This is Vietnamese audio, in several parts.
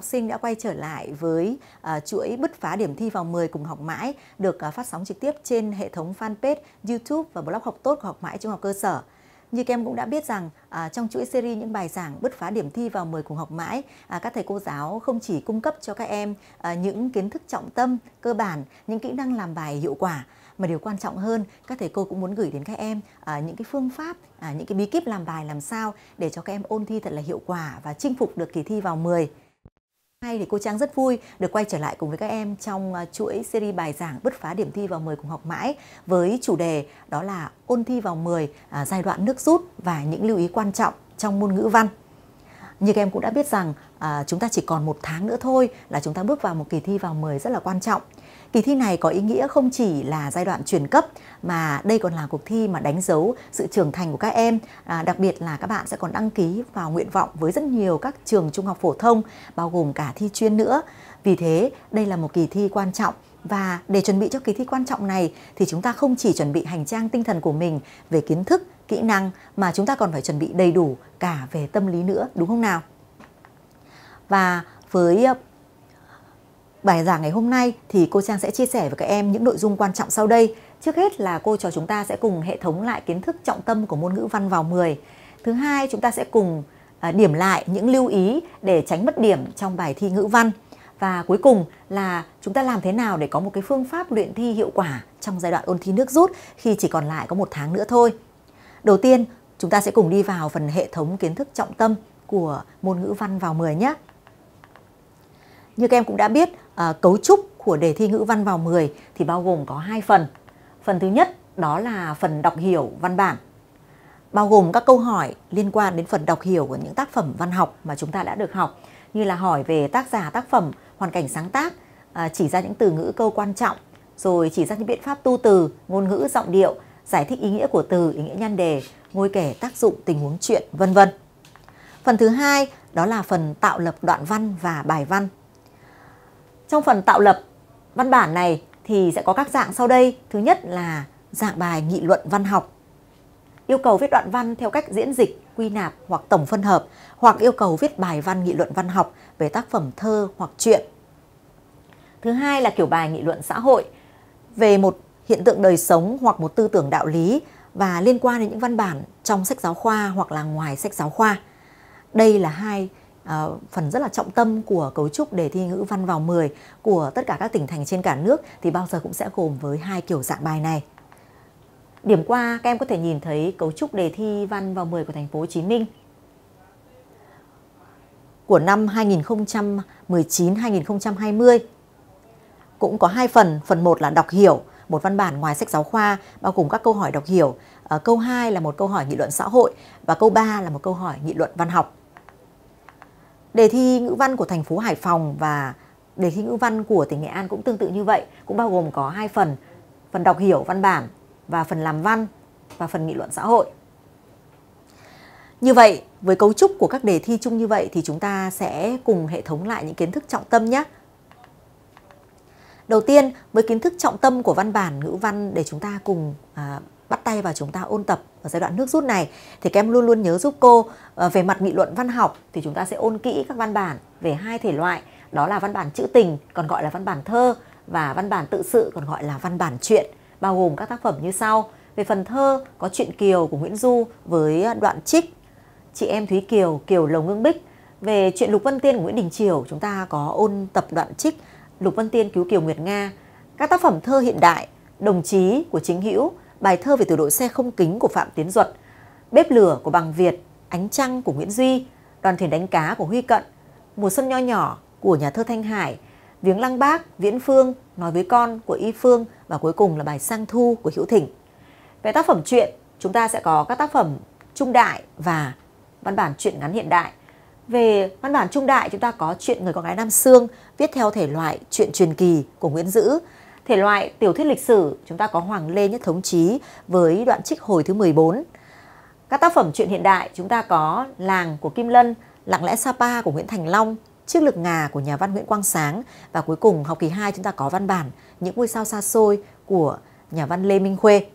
học sinh đã quay trở lại với uh, chuỗi bứt phá điểm thi vào 10 cùng học mãi được uh, phát sóng trực tiếp trên hệ thống fanpage, YouTube và blog học tốt của học mãi trung học cơ sở. Như các em cũng đã biết rằng à, trong chuỗi series những bài giảng bứt phá điểm thi vào 10 cùng học mãi, à, các thầy cô giáo không chỉ cung cấp cho các em à, những kiến thức trọng tâm, cơ bản, những kỹ năng làm bài hiệu quả mà điều quan trọng hơn các thầy cô cũng muốn gửi đến các em à, những cái phương pháp à, những cái bí kíp làm bài làm sao để cho các em ôn thi thật là hiệu quả và chinh phục được kỳ thi vào 10. Hay thì cô Trang rất vui được quay trở lại cùng với các em trong à, chuỗi series bài giảng bứt phá điểm thi vào 10 cùng học mãi với chủ đề đó là ôn thi vào 10 à, giai đoạn nước rút và những lưu ý quan trọng trong môn ngữ văn. Như các em cũng đã biết rằng à, chúng ta chỉ còn một tháng nữa thôi là chúng ta bước vào một kỳ thi vào 10 rất là quan trọng Kỳ thi này có ý nghĩa không chỉ là giai đoạn chuyển cấp mà đây còn là cuộc thi mà đánh dấu sự trưởng thành của các em, à, đặc biệt là các bạn sẽ còn đăng ký vào nguyện vọng với rất nhiều các trường trung học phổ thông bao gồm cả thi chuyên nữa. Vì thế, đây là một kỳ thi quan trọng và để chuẩn bị cho kỳ thi quan trọng này thì chúng ta không chỉ chuẩn bị hành trang tinh thần của mình về kiến thức, kỹ năng mà chúng ta còn phải chuẩn bị đầy đủ cả về tâm lý nữa, đúng không nào? Và với Bài giảng ngày hôm nay thì cô Trang sẽ chia sẻ với các em những nội dung quan trọng sau đây. Trước hết là cô cho chúng ta sẽ cùng hệ thống lại kiến thức trọng tâm của môn ngữ văn vào 10. Thứ hai, chúng ta sẽ cùng à, điểm lại những lưu ý để tránh mất điểm trong bài thi ngữ văn. Và cuối cùng là chúng ta làm thế nào để có một cái phương pháp luyện thi hiệu quả trong giai đoạn ôn thi nước rút khi chỉ còn lại có một tháng nữa thôi. Đầu tiên, chúng ta sẽ cùng đi vào phần hệ thống kiến thức trọng tâm của môn ngữ văn vào 10 nhé. Như các em cũng đã biết, à, cấu trúc của đề thi ngữ văn vào 10 thì bao gồm có hai phần. Phần thứ nhất đó là phần đọc hiểu văn bản, bao gồm các câu hỏi liên quan đến phần đọc hiểu của những tác phẩm văn học mà chúng ta đã được học, như là hỏi về tác giả tác phẩm, hoàn cảnh sáng tác, à, chỉ ra những từ ngữ câu quan trọng, rồi chỉ ra những biện pháp tu từ, ngôn ngữ, giọng điệu, giải thích ý nghĩa của từ, ý nghĩa nhan đề, ngôi kể tác dụng tình huống chuyện, vân vân. Phần thứ hai đó là phần tạo lập đoạn văn và bài văn trong phần tạo lập văn bản này thì sẽ có các dạng sau đây. Thứ nhất là dạng bài nghị luận văn học. Yêu cầu viết đoạn văn theo cách diễn dịch, quy nạp hoặc tổng phân hợp hoặc yêu cầu viết bài văn nghị luận văn học về tác phẩm thơ hoặc truyện. Thứ hai là kiểu bài nghị luận xã hội về một hiện tượng đời sống hoặc một tư tưởng đạo lý và liên quan đến những văn bản trong sách giáo khoa hoặc là ngoài sách giáo khoa. Đây là hai uh, phần rất là trọng tâm của cấu trúc đề thi ngữ văn vào 10 của tất cả các tỉnh thành trên cả nước thì bao giờ cũng sẽ gồm với hai kiểu dạng bài này. Điểm qua các em có thể nhìn thấy cấu trúc đề thi văn vào 10 của thành phố Hồ Chí Minh của năm 2019-2020 cũng có hai phần, phần 1 là đọc hiểu một văn bản ngoài sách giáo khoa bao gồm các câu hỏi đọc hiểu, ờ, câu 2 là một câu hỏi nghị luận xã hội và câu 3 là một câu hỏi nghị luận văn học. Đề thi ngữ văn của thành phố Hải Phòng và đề thi ngữ văn của tỉnh Nghệ An cũng tương tự như vậy, cũng bao gồm có hai phần, phần đọc hiểu văn bản và phần làm văn và phần nghị luận xã hội. Như vậy, với cấu trúc của các đề thi chung như vậy thì chúng ta sẽ cùng hệ thống lại những kiến thức trọng tâm nhé. Đầu tiên, với kiến thức trọng tâm của văn bản ngữ văn để chúng ta cùng à, bắt tay vào chúng ta ôn tập ở giai đoạn nước rút này thì các em luôn luôn nhớ giúp cô ờ, về mặt nghị luận văn học thì chúng ta sẽ ôn kỹ các văn bản về hai thể loại đó là văn bản trữ tình còn gọi là văn bản thơ và văn bản tự sự còn gọi là văn bản truyện bao gồm các tác phẩm như sau về phần thơ có chuyện Kiều của Nguyễn Du với đoạn trích chị em Thúy Kiều Kiều Lầu Ngưng Bích về chuyện Lục Vân Tiên của Nguyễn Đình Triều chúng ta có ôn tập đoạn trích Lục Vân Tiên cứu Kiều Nguyệt Nga các tác phẩm thơ hiện đại đồng chí của chính hữu bài thơ về từ đội xe không kính của Phạm Tiến Duật, Bếp lửa của Bằng Việt, Ánh trăng của Nguyễn Duy, Đoàn thuyền đánh cá của Huy Cận, Mùa xuân nho nhỏ của nhà thơ Thanh Hải, Viếng lăng bác, Viễn Phương, Nói với con của Y Phương và cuối cùng là bài Sang Thu của Hữu Thỉnh. Về tác phẩm truyện, chúng ta sẽ có các tác phẩm trung đại và văn bản truyện ngắn hiện đại. Về văn bản trung đại chúng ta có chuyện Người con gái Nam Sương viết theo thể loại truyện truyền kỳ của Nguyễn Dữ Thể loại tiểu thuyết lịch sử, chúng ta có Hoàng Lê Nhất Thống Chí với đoạn trích hồi thứ 14. Các tác phẩm truyện hiện đại chúng ta có Làng của Kim Lân, Lặng lẽ Sapa của Nguyễn Thành Long, Chiếc lực ngà của nhà văn Nguyễn Quang Sáng và cuối cùng học kỳ 2 chúng ta có văn bản Những ngôi sao xa xôi của nhà văn Lê Minh Khuê.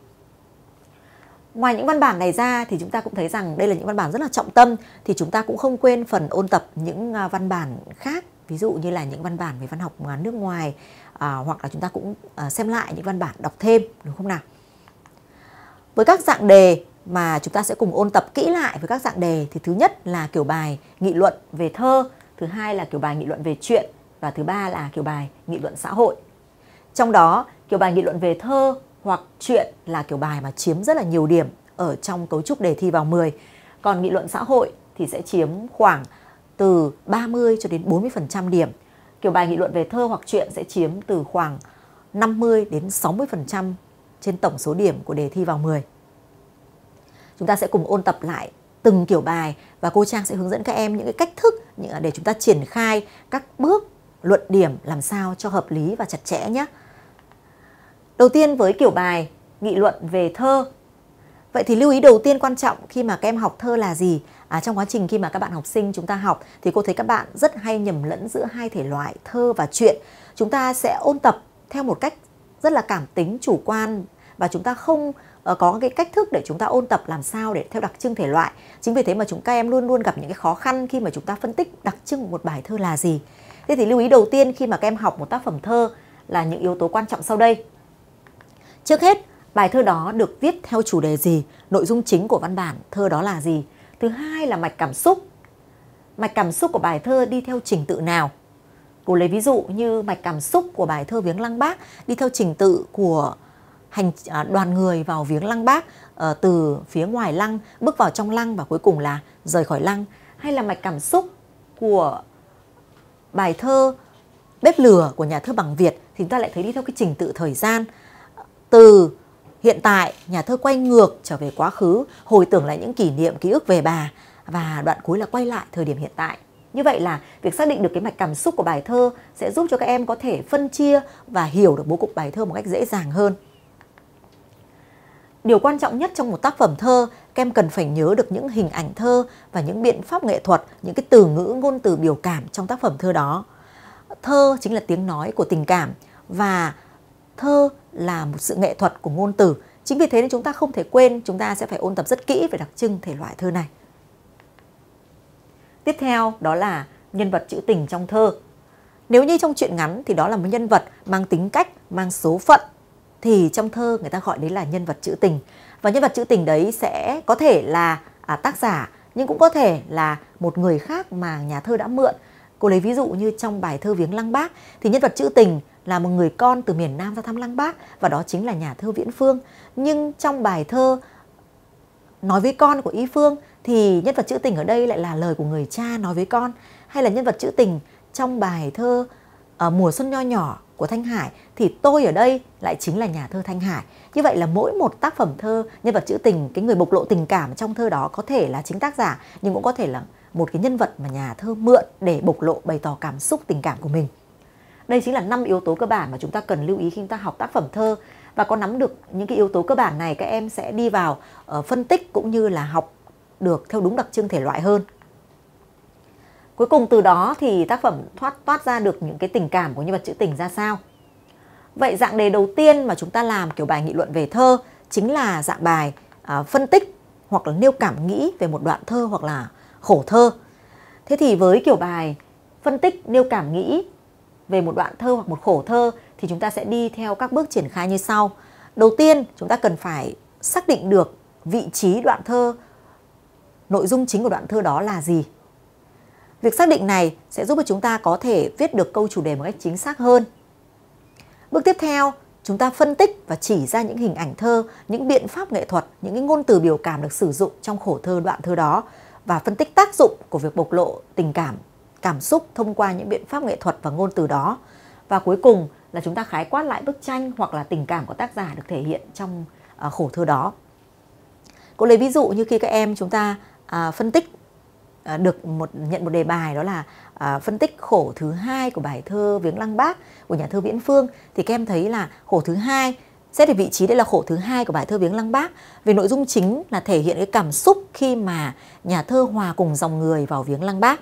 Ngoài những văn bản này ra thì chúng ta cũng thấy rằng đây là những văn bản rất là trọng tâm thì chúng ta cũng không quên phần ôn tập những à, văn bản khác ví dụ như là những văn bản về văn học à, nước ngoài à, hoặc là chúng ta cũng à, xem lại những văn bản đọc thêm đúng không nào với các dạng đề mà chúng ta sẽ cùng ôn tập kỹ lại với các dạng đề thì thứ nhất là kiểu bài nghị luận về thơ thứ hai là kiểu bài nghị luận về chuyện và thứ ba là kiểu bài nghị luận xã hội trong đó kiểu bài nghị luận về thơ hoặc chuyện là kiểu bài mà chiếm rất là nhiều điểm ở trong cấu trúc đề thi vào 10 còn nghị luận xã hội thì sẽ chiếm khoảng từ 30 cho đến 40% điểm kiểu bài nghị luận về thơ hoặc truyện sẽ chiếm từ khoảng 50 đến 60% trên tổng số điểm của đề thi vào 10. Chúng ta sẽ cùng ôn tập lại từng kiểu bài và cô Trang sẽ hướng dẫn các em những cái cách thức để chúng ta triển khai các bước luận điểm làm sao cho hợp lý và chặt chẽ nhé. Đầu tiên với kiểu bài nghị luận về thơ. Vậy thì lưu ý đầu tiên quan trọng khi mà các em học thơ là gì? à, trong quá trình khi mà các bạn học sinh chúng ta học thì cô thấy các bạn rất hay nhầm lẫn giữa hai thể loại thơ và truyện chúng ta sẽ ôn tập theo một cách rất là cảm tính chủ quan và chúng ta không ờ, có cái cách thức để chúng ta ôn tập làm sao để theo đặc trưng thể loại chính vì thế mà chúng các em luôn luôn gặp những cái khó khăn khi mà chúng ta phân tích đặc trưng của một bài thơ là gì thế thì lưu ý đầu tiên khi mà các em học một tác phẩm thơ là những yếu tố quan trọng sau đây trước hết bài thơ đó được viết theo chủ đề gì nội dung chính của văn bản thơ đó là gì Thứ hai là mạch cảm xúc. Mạch cảm xúc của bài thơ đi theo trình tự nào? Cô lấy ví dụ như mạch cảm xúc của bài thơ Viếng Lăng Bác đi theo trình tự của hành à, đoàn người vào Viếng Lăng Bác ờ, từ phía ngoài lăng bước vào trong lăng và cuối cùng là rời khỏi lăng hay là mạch cảm xúc của bài thơ Bếp lửa của nhà thơ Bằng Việt thì chúng ta lại thấy đi theo cái trình tự thời gian từ Hiện tại, nhà thơ quay ngược trở về quá khứ, hồi tưởng lại những kỷ niệm ký ức về bà và đoạn cuối là quay lại thời điểm hiện tại. Như vậy là việc xác định được cái mạch cảm xúc của bài thơ sẽ giúp cho các em có thể phân chia và hiểu được bố cục bài thơ một cách dễ dàng hơn. Điều quan trọng nhất trong một tác phẩm thơ, các em cần phải nhớ được những hình ảnh thơ và những biện pháp nghệ thuật, những cái từ ngữ, ngôn từ biểu cảm trong tác phẩm thơ đó. Thơ chính là tiếng nói của tình cảm và thơ là một sự nghệ thuật của ngôn từ. Chính vì thế nên chúng ta không thể quên, chúng ta sẽ phải ôn tập rất kỹ về đặc trưng thể loại thơ này. Tiếp theo đó là nhân vật trữ tình trong thơ. Nếu như trong chuyện ngắn thì đó là một nhân vật mang tính cách, mang số phận thì trong thơ người ta gọi đấy là nhân vật trữ tình. Và nhân vật trữ tình đấy sẽ có thể là à, tác giả nhưng cũng có thể là một người khác mà nhà thơ đã mượn. Cô lấy ví dụ như trong bài thơ Viếng Lăng Bác thì nhân vật trữ tình là một người con từ miền Nam ra thăm Lăng Bác và đó chính là nhà thơ Viễn Phương. Nhưng trong bài thơ nói với con của Y Phương thì nhân vật trữ tình ở đây lại là lời của người cha nói với con hay là nhân vật trữ tình trong bài thơ uh, Mùa xuân nho nhỏ của Thanh Hải thì tôi ở đây lại chính là nhà thơ Thanh Hải. Như vậy là mỗi một tác phẩm thơ, nhân vật trữ tình, cái người bộc lộ tình cảm trong thơ đó có thể là chính tác giả nhưng cũng có thể là một cái nhân vật mà nhà thơ mượn để bộc lộ bày tỏ cảm xúc tình cảm của mình. Đây chính là năm yếu tố cơ bản mà chúng ta cần lưu ý khi chúng ta học tác phẩm thơ và có nắm được những cái yếu tố cơ bản này các em sẽ đi vào uh, phân tích cũng như là học được theo đúng đặc trưng thể loại hơn. Cuối cùng từ đó thì tác phẩm thoát toát ra được những cái tình cảm của nhân vật trữ tình ra sao. Vậy dạng đề đầu tiên mà chúng ta làm kiểu bài nghị luận về thơ chính là dạng bài uh, phân tích hoặc là nêu cảm nghĩ về một đoạn thơ hoặc là khổ thơ. Thế thì với kiểu bài phân tích nêu cảm nghĩ về một đoạn thơ hoặc một khổ thơ thì chúng ta sẽ đi theo các bước triển khai như sau. Đầu tiên, chúng ta cần phải xác định được vị trí đoạn thơ, nội dung chính của đoạn thơ đó là gì. Việc xác định này sẽ giúp cho chúng ta có thể viết được câu chủ đề một cách chính xác hơn. Bước tiếp theo, chúng ta phân tích và chỉ ra những hình ảnh thơ, những biện pháp nghệ thuật, những cái ngôn từ biểu cảm được sử dụng trong khổ thơ đoạn thơ đó và phân tích tác dụng của việc bộc lộ tình cảm cảm xúc thông qua những biện pháp nghệ thuật và ngôn từ đó. Và cuối cùng là chúng ta khái quát lại bức tranh hoặc là tình cảm của tác giả được thể hiện trong à, khổ thơ đó. Cô lấy ví dụ như khi các em chúng ta à, phân tích à, được một nhận một đề bài đó là à, phân tích khổ thứ hai của bài thơ Viếng Lăng Bác của nhà thơ Viễn Phương thì các em thấy là khổ thứ hai xét về vị trí đây là khổ thứ hai của bài thơ Viếng Lăng Bác về nội dung chính là thể hiện cái cảm xúc khi mà nhà thơ hòa cùng dòng người vào Viếng Lăng Bác.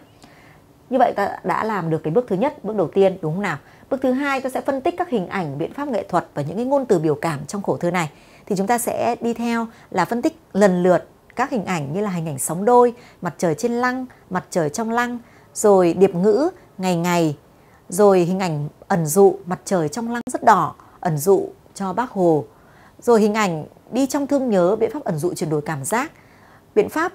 Như vậy ta đã làm được cái bước thứ nhất, bước đầu tiên đúng không nào? Bước thứ hai ta sẽ phân tích các hình ảnh, biện pháp nghệ thuật và những cái ngôn từ biểu cảm trong khổ thơ này. Thì chúng ta sẽ đi theo là phân tích lần lượt các hình ảnh như là hình ảnh sóng đôi, mặt trời trên lăng, mặt trời trong lăng, rồi điệp ngữ, ngày ngày, rồi hình ảnh ẩn dụ mặt trời trong lăng rất đỏ, ẩn dụ cho bác Hồ. Rồi hình ảnh đi trong thương nhớ, biện pháp ẩn dụ chuyển đổi cảm giác, biện pháp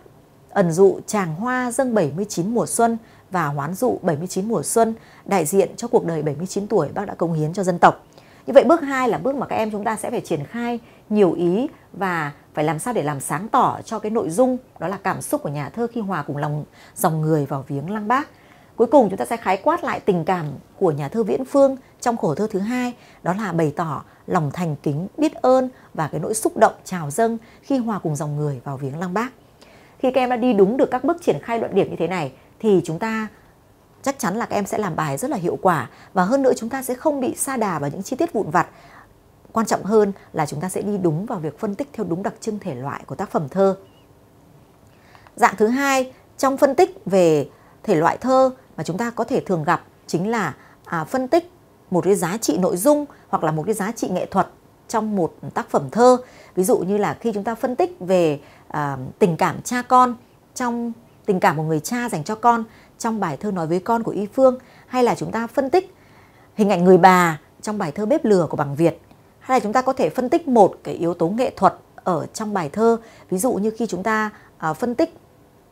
ẩn dụ tràng hoa dâng 79 mùa xuân và hoán dụ 79 mùa xuân đại diện cho cuộc đời 79 tuổi bác đã cống hiến cho dân tộc. Như vậy bước 2 là bước mà các em chúng ta sẽ phải triển khai nhiều ý và phải làm sao để làm sáng tỏ cho cái nội dung đó là cảm xúc của nhà thơ khi hòa cùng lòng dòng người vào viếng lăng bác. Cuối cùng chúng ta sẽ khái quát lại tình cảm của nhà thơ Viễn Phương trong khổ thơ thứ hai đó là bày tỏ lòng thành kính, biết ơn và cái nỗi xúc động trào dâng khi hòa cùng dòng người vào viếng lăng bác. Khi các em đã đi đúng được các bước triển khai luận điểm như thế này thì chúng ta chắc chắn là các em sẽ làm bài rất là hiệu quả và hơn nữa chúng ta sẽ không bị sa đà vào những chi tiết vụn vặt quan trọng hơn là chúng ta sẽ đi đúng vào việc phân tích theo đúng đặc trưng thể loại của tác phẩm thơ dạng thứ hai trong phân tích về thể loại thơ mà chúng ta có thể thường gặp chính là à, phân tích một cái giá trị nội dung hoặc là một cái giá trị nghệ thuật trong một tác phẩm thơ ví dụ như là khi chúng ta phân tích về à, tình cảm cha con trong tình cảm của người cha dành cho con trong bài thơ nói với con của Y Phương hay là chúng ta phân tích hình ảnh người bà trong bài thơ bếp lửa của bằng Việt hay là chúng ta có thể phân tích một cái yếu tố nghệ thuật ở trong bài thơ ví dụ như khi chúng ta à, phân tích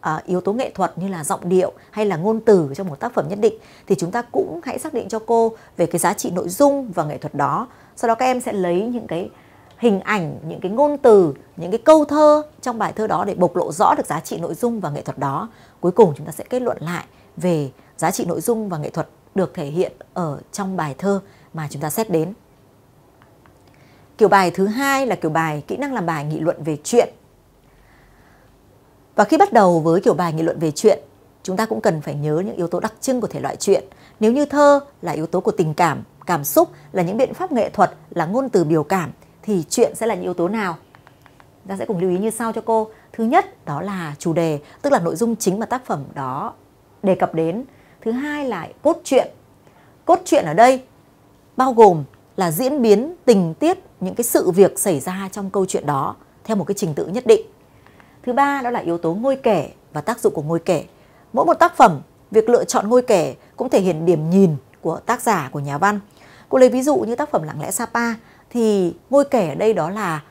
à, yếu tố nghệ thuật như là giọng điệu hay là ngôn từ trong một tác phẩm nhất định thì chúng ta cũng hãy xác định cho cô về cái giá trị nội dung và nghệ thuật đó sau đó các em sẽ lấy những cái hình ảnh những cái ngôn từ những cái câu thơ trong bài thơ đó để bộc lộ rõ được giá trị nội dung và nghệ thuật đó cuối cùng chúng ta sẽ kết luận lại về giá trị nội dung và nghệ thuật được thể hiện ở trong bài thơ mà chúng ta xét đến kiểu bài thứ hai là kiểu bài kỹ năng làm bài nghị luận về chuyện và khi bắt đầu với kiểu bài nghị luận về chuyện chúng ta cũng cần phải nhớ những yếu tố đặc trưng của thể loại chuyện nếu như thơ là yếu tố của tình cảm cảm xúc là những biện pháp nghệ thuật là ngôn từ biểu cảm thì chuyện sẽ là những yếu tố nào ta sẽ cùng lưu ý như sau cho cô thứ nhất đó là chủ đề tức là nội dung chính mà tác phẩm đó đề cập đến thứ hai là cốt truyện cốt truyện ở đây bao gồm là diễn biến tình tiết những cái sự việc xảy ra trong câu chuyện đó theo một cái trình tự nhất định thứ ba đó là yếu tố ngôi kể và tác dụng của ngôi kể mỗi một tác phẩm việc lựa chọn ngôi kể cũng thể hiện điểm nhìn của tác giả của nhà văn cô lấy ví dụ như tác phẩm lặng lẽ sapa thì ngôi kể ở đây đó là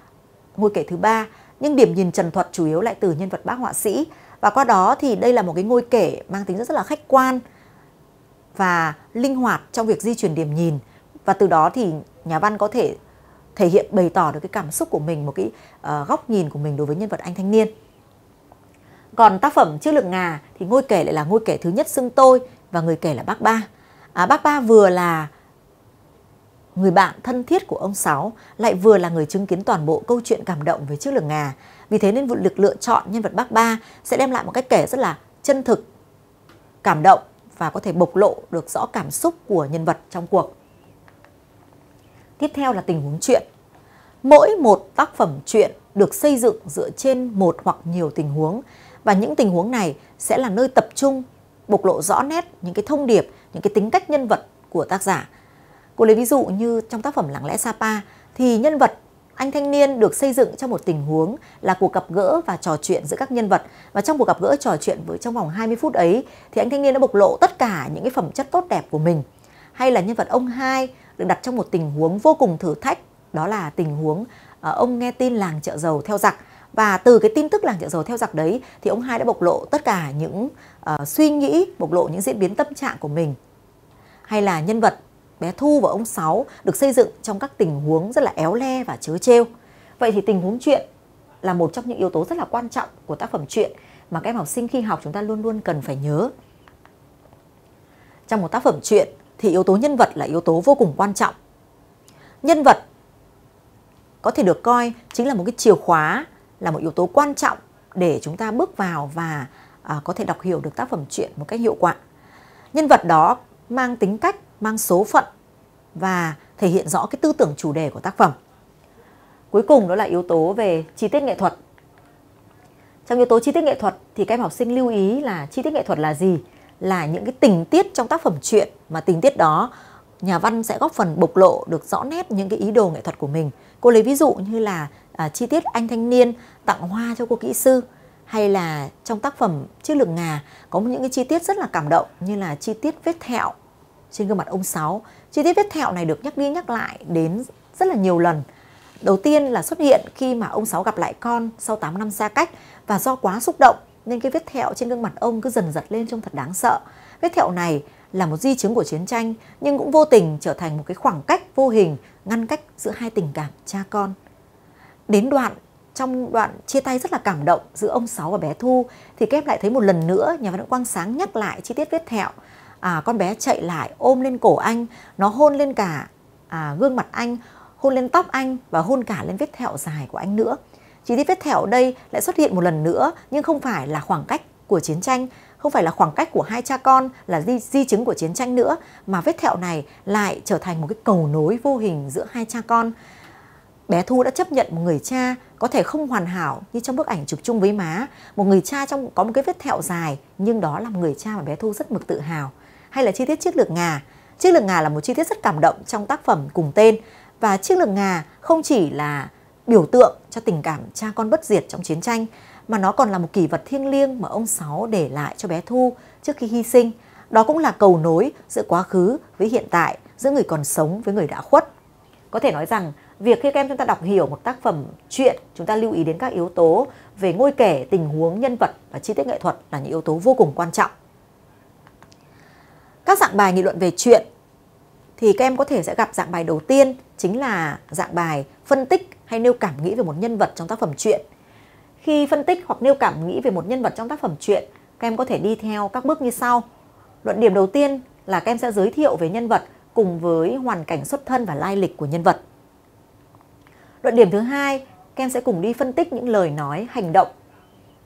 ngôi kể thứ ba nhưng điểm nhìn trần thuật chủ yếu lại từ nhân vật bác họa sĩ và qua đó thì đây là một cái ngôi kể mang tính rất, rất là khách quan và linh hoạt trong việc di chuyển điểm nhìn và từ đó thì nhà văn có thể thể hiện bày tỏ được cái cảm xúc của mình một cái uh, góc nhìn của mình đối với nhân vật anh thanh niên còn tác phẩm chiếc lượng ngà thì ngôi kể lại là ngôi kể thứ nhất xưng tôi và người kể là bác ba à, bác ba vừa là người bạn thân thiết của ông Sáu lại vừa là người chứng kiến toàn bộ câu chuyện cảm động về chiếc lường ngà. Vì thế nên vụ lực lựa chọn nhân vật bác ba sẽ đem lại một cách kể rất là chân thực, cảm động và có thể bộc lộ được rõ cảm xúc của nhân vật trong cuộc. Tiếp theo là tình huống chuyện. Mỗi một tác phẩm chuyện được xây dựng dựa trên một hoặc nhiều tình huống và những tình huống này sẽ là nơi tập trung bộc lộ rõ nét những cái thông điệp, những cái tính cách nhân vật của tác giả Cô lấy ví dụ như trong tác phẩm Lặng lẽ Sapa thì nhân vật anh thanh niên được xây dựng trong một tình huống là cuộc gặp gỡ và trò chuyện giữa các nhân vật và trong cuộc gặp gỡ trò chuyện với trong vòng 20 phút ấy thì anh thanh niên đã bộc lộ tất cả những cái phẩm chất tốt đẹp của mình hay là nhân vật ông hai được đặt trong một tình huống vô cùng thử thách đó là tình huống ờ, ông nghe tin làng chợ dầu theo giặc và từ cái tin tức làng chợ dầu theo giặc đấy thì ông hai đã bộc lộ tất cả những uh, suy nghĩ bộc lộ những diễn biến tâm trạng của mình hay là nhân vật bé Thu và ông Sáu được xây dựng trong các tình huống rất là éo le và chớ trêu. Vậy thì tình huống chuyện là một trong những yếu tố rất là quan trọng của tác phẩm truyện mà các em học sinh khi học chúng ta luôn luôn cần phải nhớ. Trong một tác phẩm truyện thì yếu tố nhân vật là yếu tố vô cùng quan trọng. Nhân vật có thể được coi chính là một cái chìa khóa, là một yếu tố quan trọng để chúng ta bước vào và à, có thể đọc hiểu được tác phẩm truyện một cách hiệu quả. Nhân vật đó mang tính cách mang số phận và thể hiện rõ cái tư tưởng chủ đề của tác phẩm. Cuối cùng đó là yếu tố về chi tiết nghệ thuật. Trong yếu tố chi tiết nghệ thuật thì các em học sinh lưu ý là chi tiết nghệ thuật là gì? Là những cái tình tiết trong tác phẩm truyện mà tình tiết đó nhà văn sẽ góp phần bộc lộ được rõ nét những cái ý đồ nghệ thuật của mình. Cô lấy ví dụ như là à, chi tiết anh thanh niên tặng hoa cho cô kỹ sư hay là trong tác phẩm Chiếc lược ngà có những cái chi tiết rất là cảm động như là chi tiết vết thẹo trên gương mặt ông Sáu. Chi tiết vết thẹo này được nhắc đi nhắc lại đến rất là nhiều lần. Đầu tiên là xuất hiện khi mà ông Sáu gặp lại con sau 8 năm xa cách và do quá xúc động nên cái vết thẹo trên gương mặt ông cứ dần dật lên trông thật đáng sợ. Vết thẹo này là một di chứng của chiến tranh nhưng cũng vô tình trở thành một cái khoảng cách vô hình ngăn cách giữa hai tình cảm cha con. Đến đoạn trong đoạn chia tay rất là cảm động giữa ông Sáu và bé Thu thì các lại thấy một lần nữa nhà văn Quang Sáng nhắc lại chi tiết vết thẹo à, con bé chạy lại ôm lên cổ anh nó hôn lên cả à, gương mặt anh hôn lên tóc anh và hôn cả lên vết thẹo dài của anh nữa chỉ đi vết thẹo đây lại xuất hiện một lần nữa nhưng không phải là khoảng cách của chiến tranh không phải là khoảng cách của hai cha con là di, di chứng của chiến tranh nữa mà vết thẹo này lại trở thành một cái cầu nối vô hình giữa hai cha con bé thu đã chấp nhận một người cha có thể không hoàn hảo như trong bức ảnh chụp chung với má một người cha trong có một cái vết thẹo dài nhưng đó là một người cha mà bé thu rất mực tự hào hay là chi tiết chiếc lược ngà. Chiếc lược ngà là một chi tiết rất cảm động trong tác phẩm cùng tên và chiếc lược ngà không chỉ là biểu tượng cho tình cảm cha con bất diệt trong chiến tranh mà nó còn là một kỷ vật thiêng liêng mà ông Sáu để lại cho bé Thu trước khi hy sinh. Đó cũng là cầu nối giữa quá khứ với hiện tại, giữa người còn sống với người đã khuất. Có thể nói rằng việc khi các em chúng ta đọc hiểu một tác phẩm truyện, chúng ta lưu ý đến các yếu tố về ngôi kể, tình huống, nhân vật và chi tiết nghệ thuật là những yếu tố vô cùng quan trọng các dạng bài nghị luận về chuyện thì các em có thể sẽ gặp dạng bài đầu tiên chính là dạng bài phân tích hay nêu cảm nghĩ về một nhân vật trong tác phẩm truyện. Khi phân tích hoặc nêu cảm nghĩ về một nhân vật trong tác phẩm truyện, các em có thể đi theo các bước như sau. Luận điểm đầu tiên là các em sẽ giới thiệu về nhân vật cùng với hoàn cảnh xuất thân và lai lịch của nhân vật. Luận điểm thứ hai, các em sẽ cùng đi phân tích những lời nói, hành động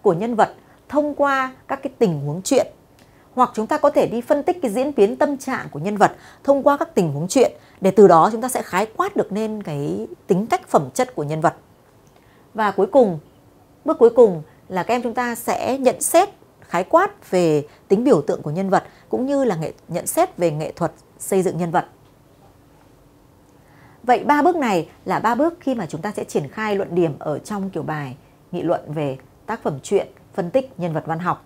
của nhân vật thông qua các cái tình huống chuyện hoặc chúng ta có thể đi phân tích cái diễn biến tâm trạng của nhân vật thông qua các tình huống chuyện để từ đó chúng ta sẽ khái quát được nên cái tính cách phẩm chất của nhân vật. Và cuối cùng, bước cuối cùng là các em chúng ta sẽ nhận xét khái quát về tính biểu tượng của nhân vật cũng như là nghệ, nhận xét về nghệ thuật xây dựng nhân vật. Vậy ba bước này là ba bước khi mà chúng ta sẽ triển khai luận điểm ở trong kiểu bài nghị luận về tác phẩm truyện, phân tích nhân vật văn học.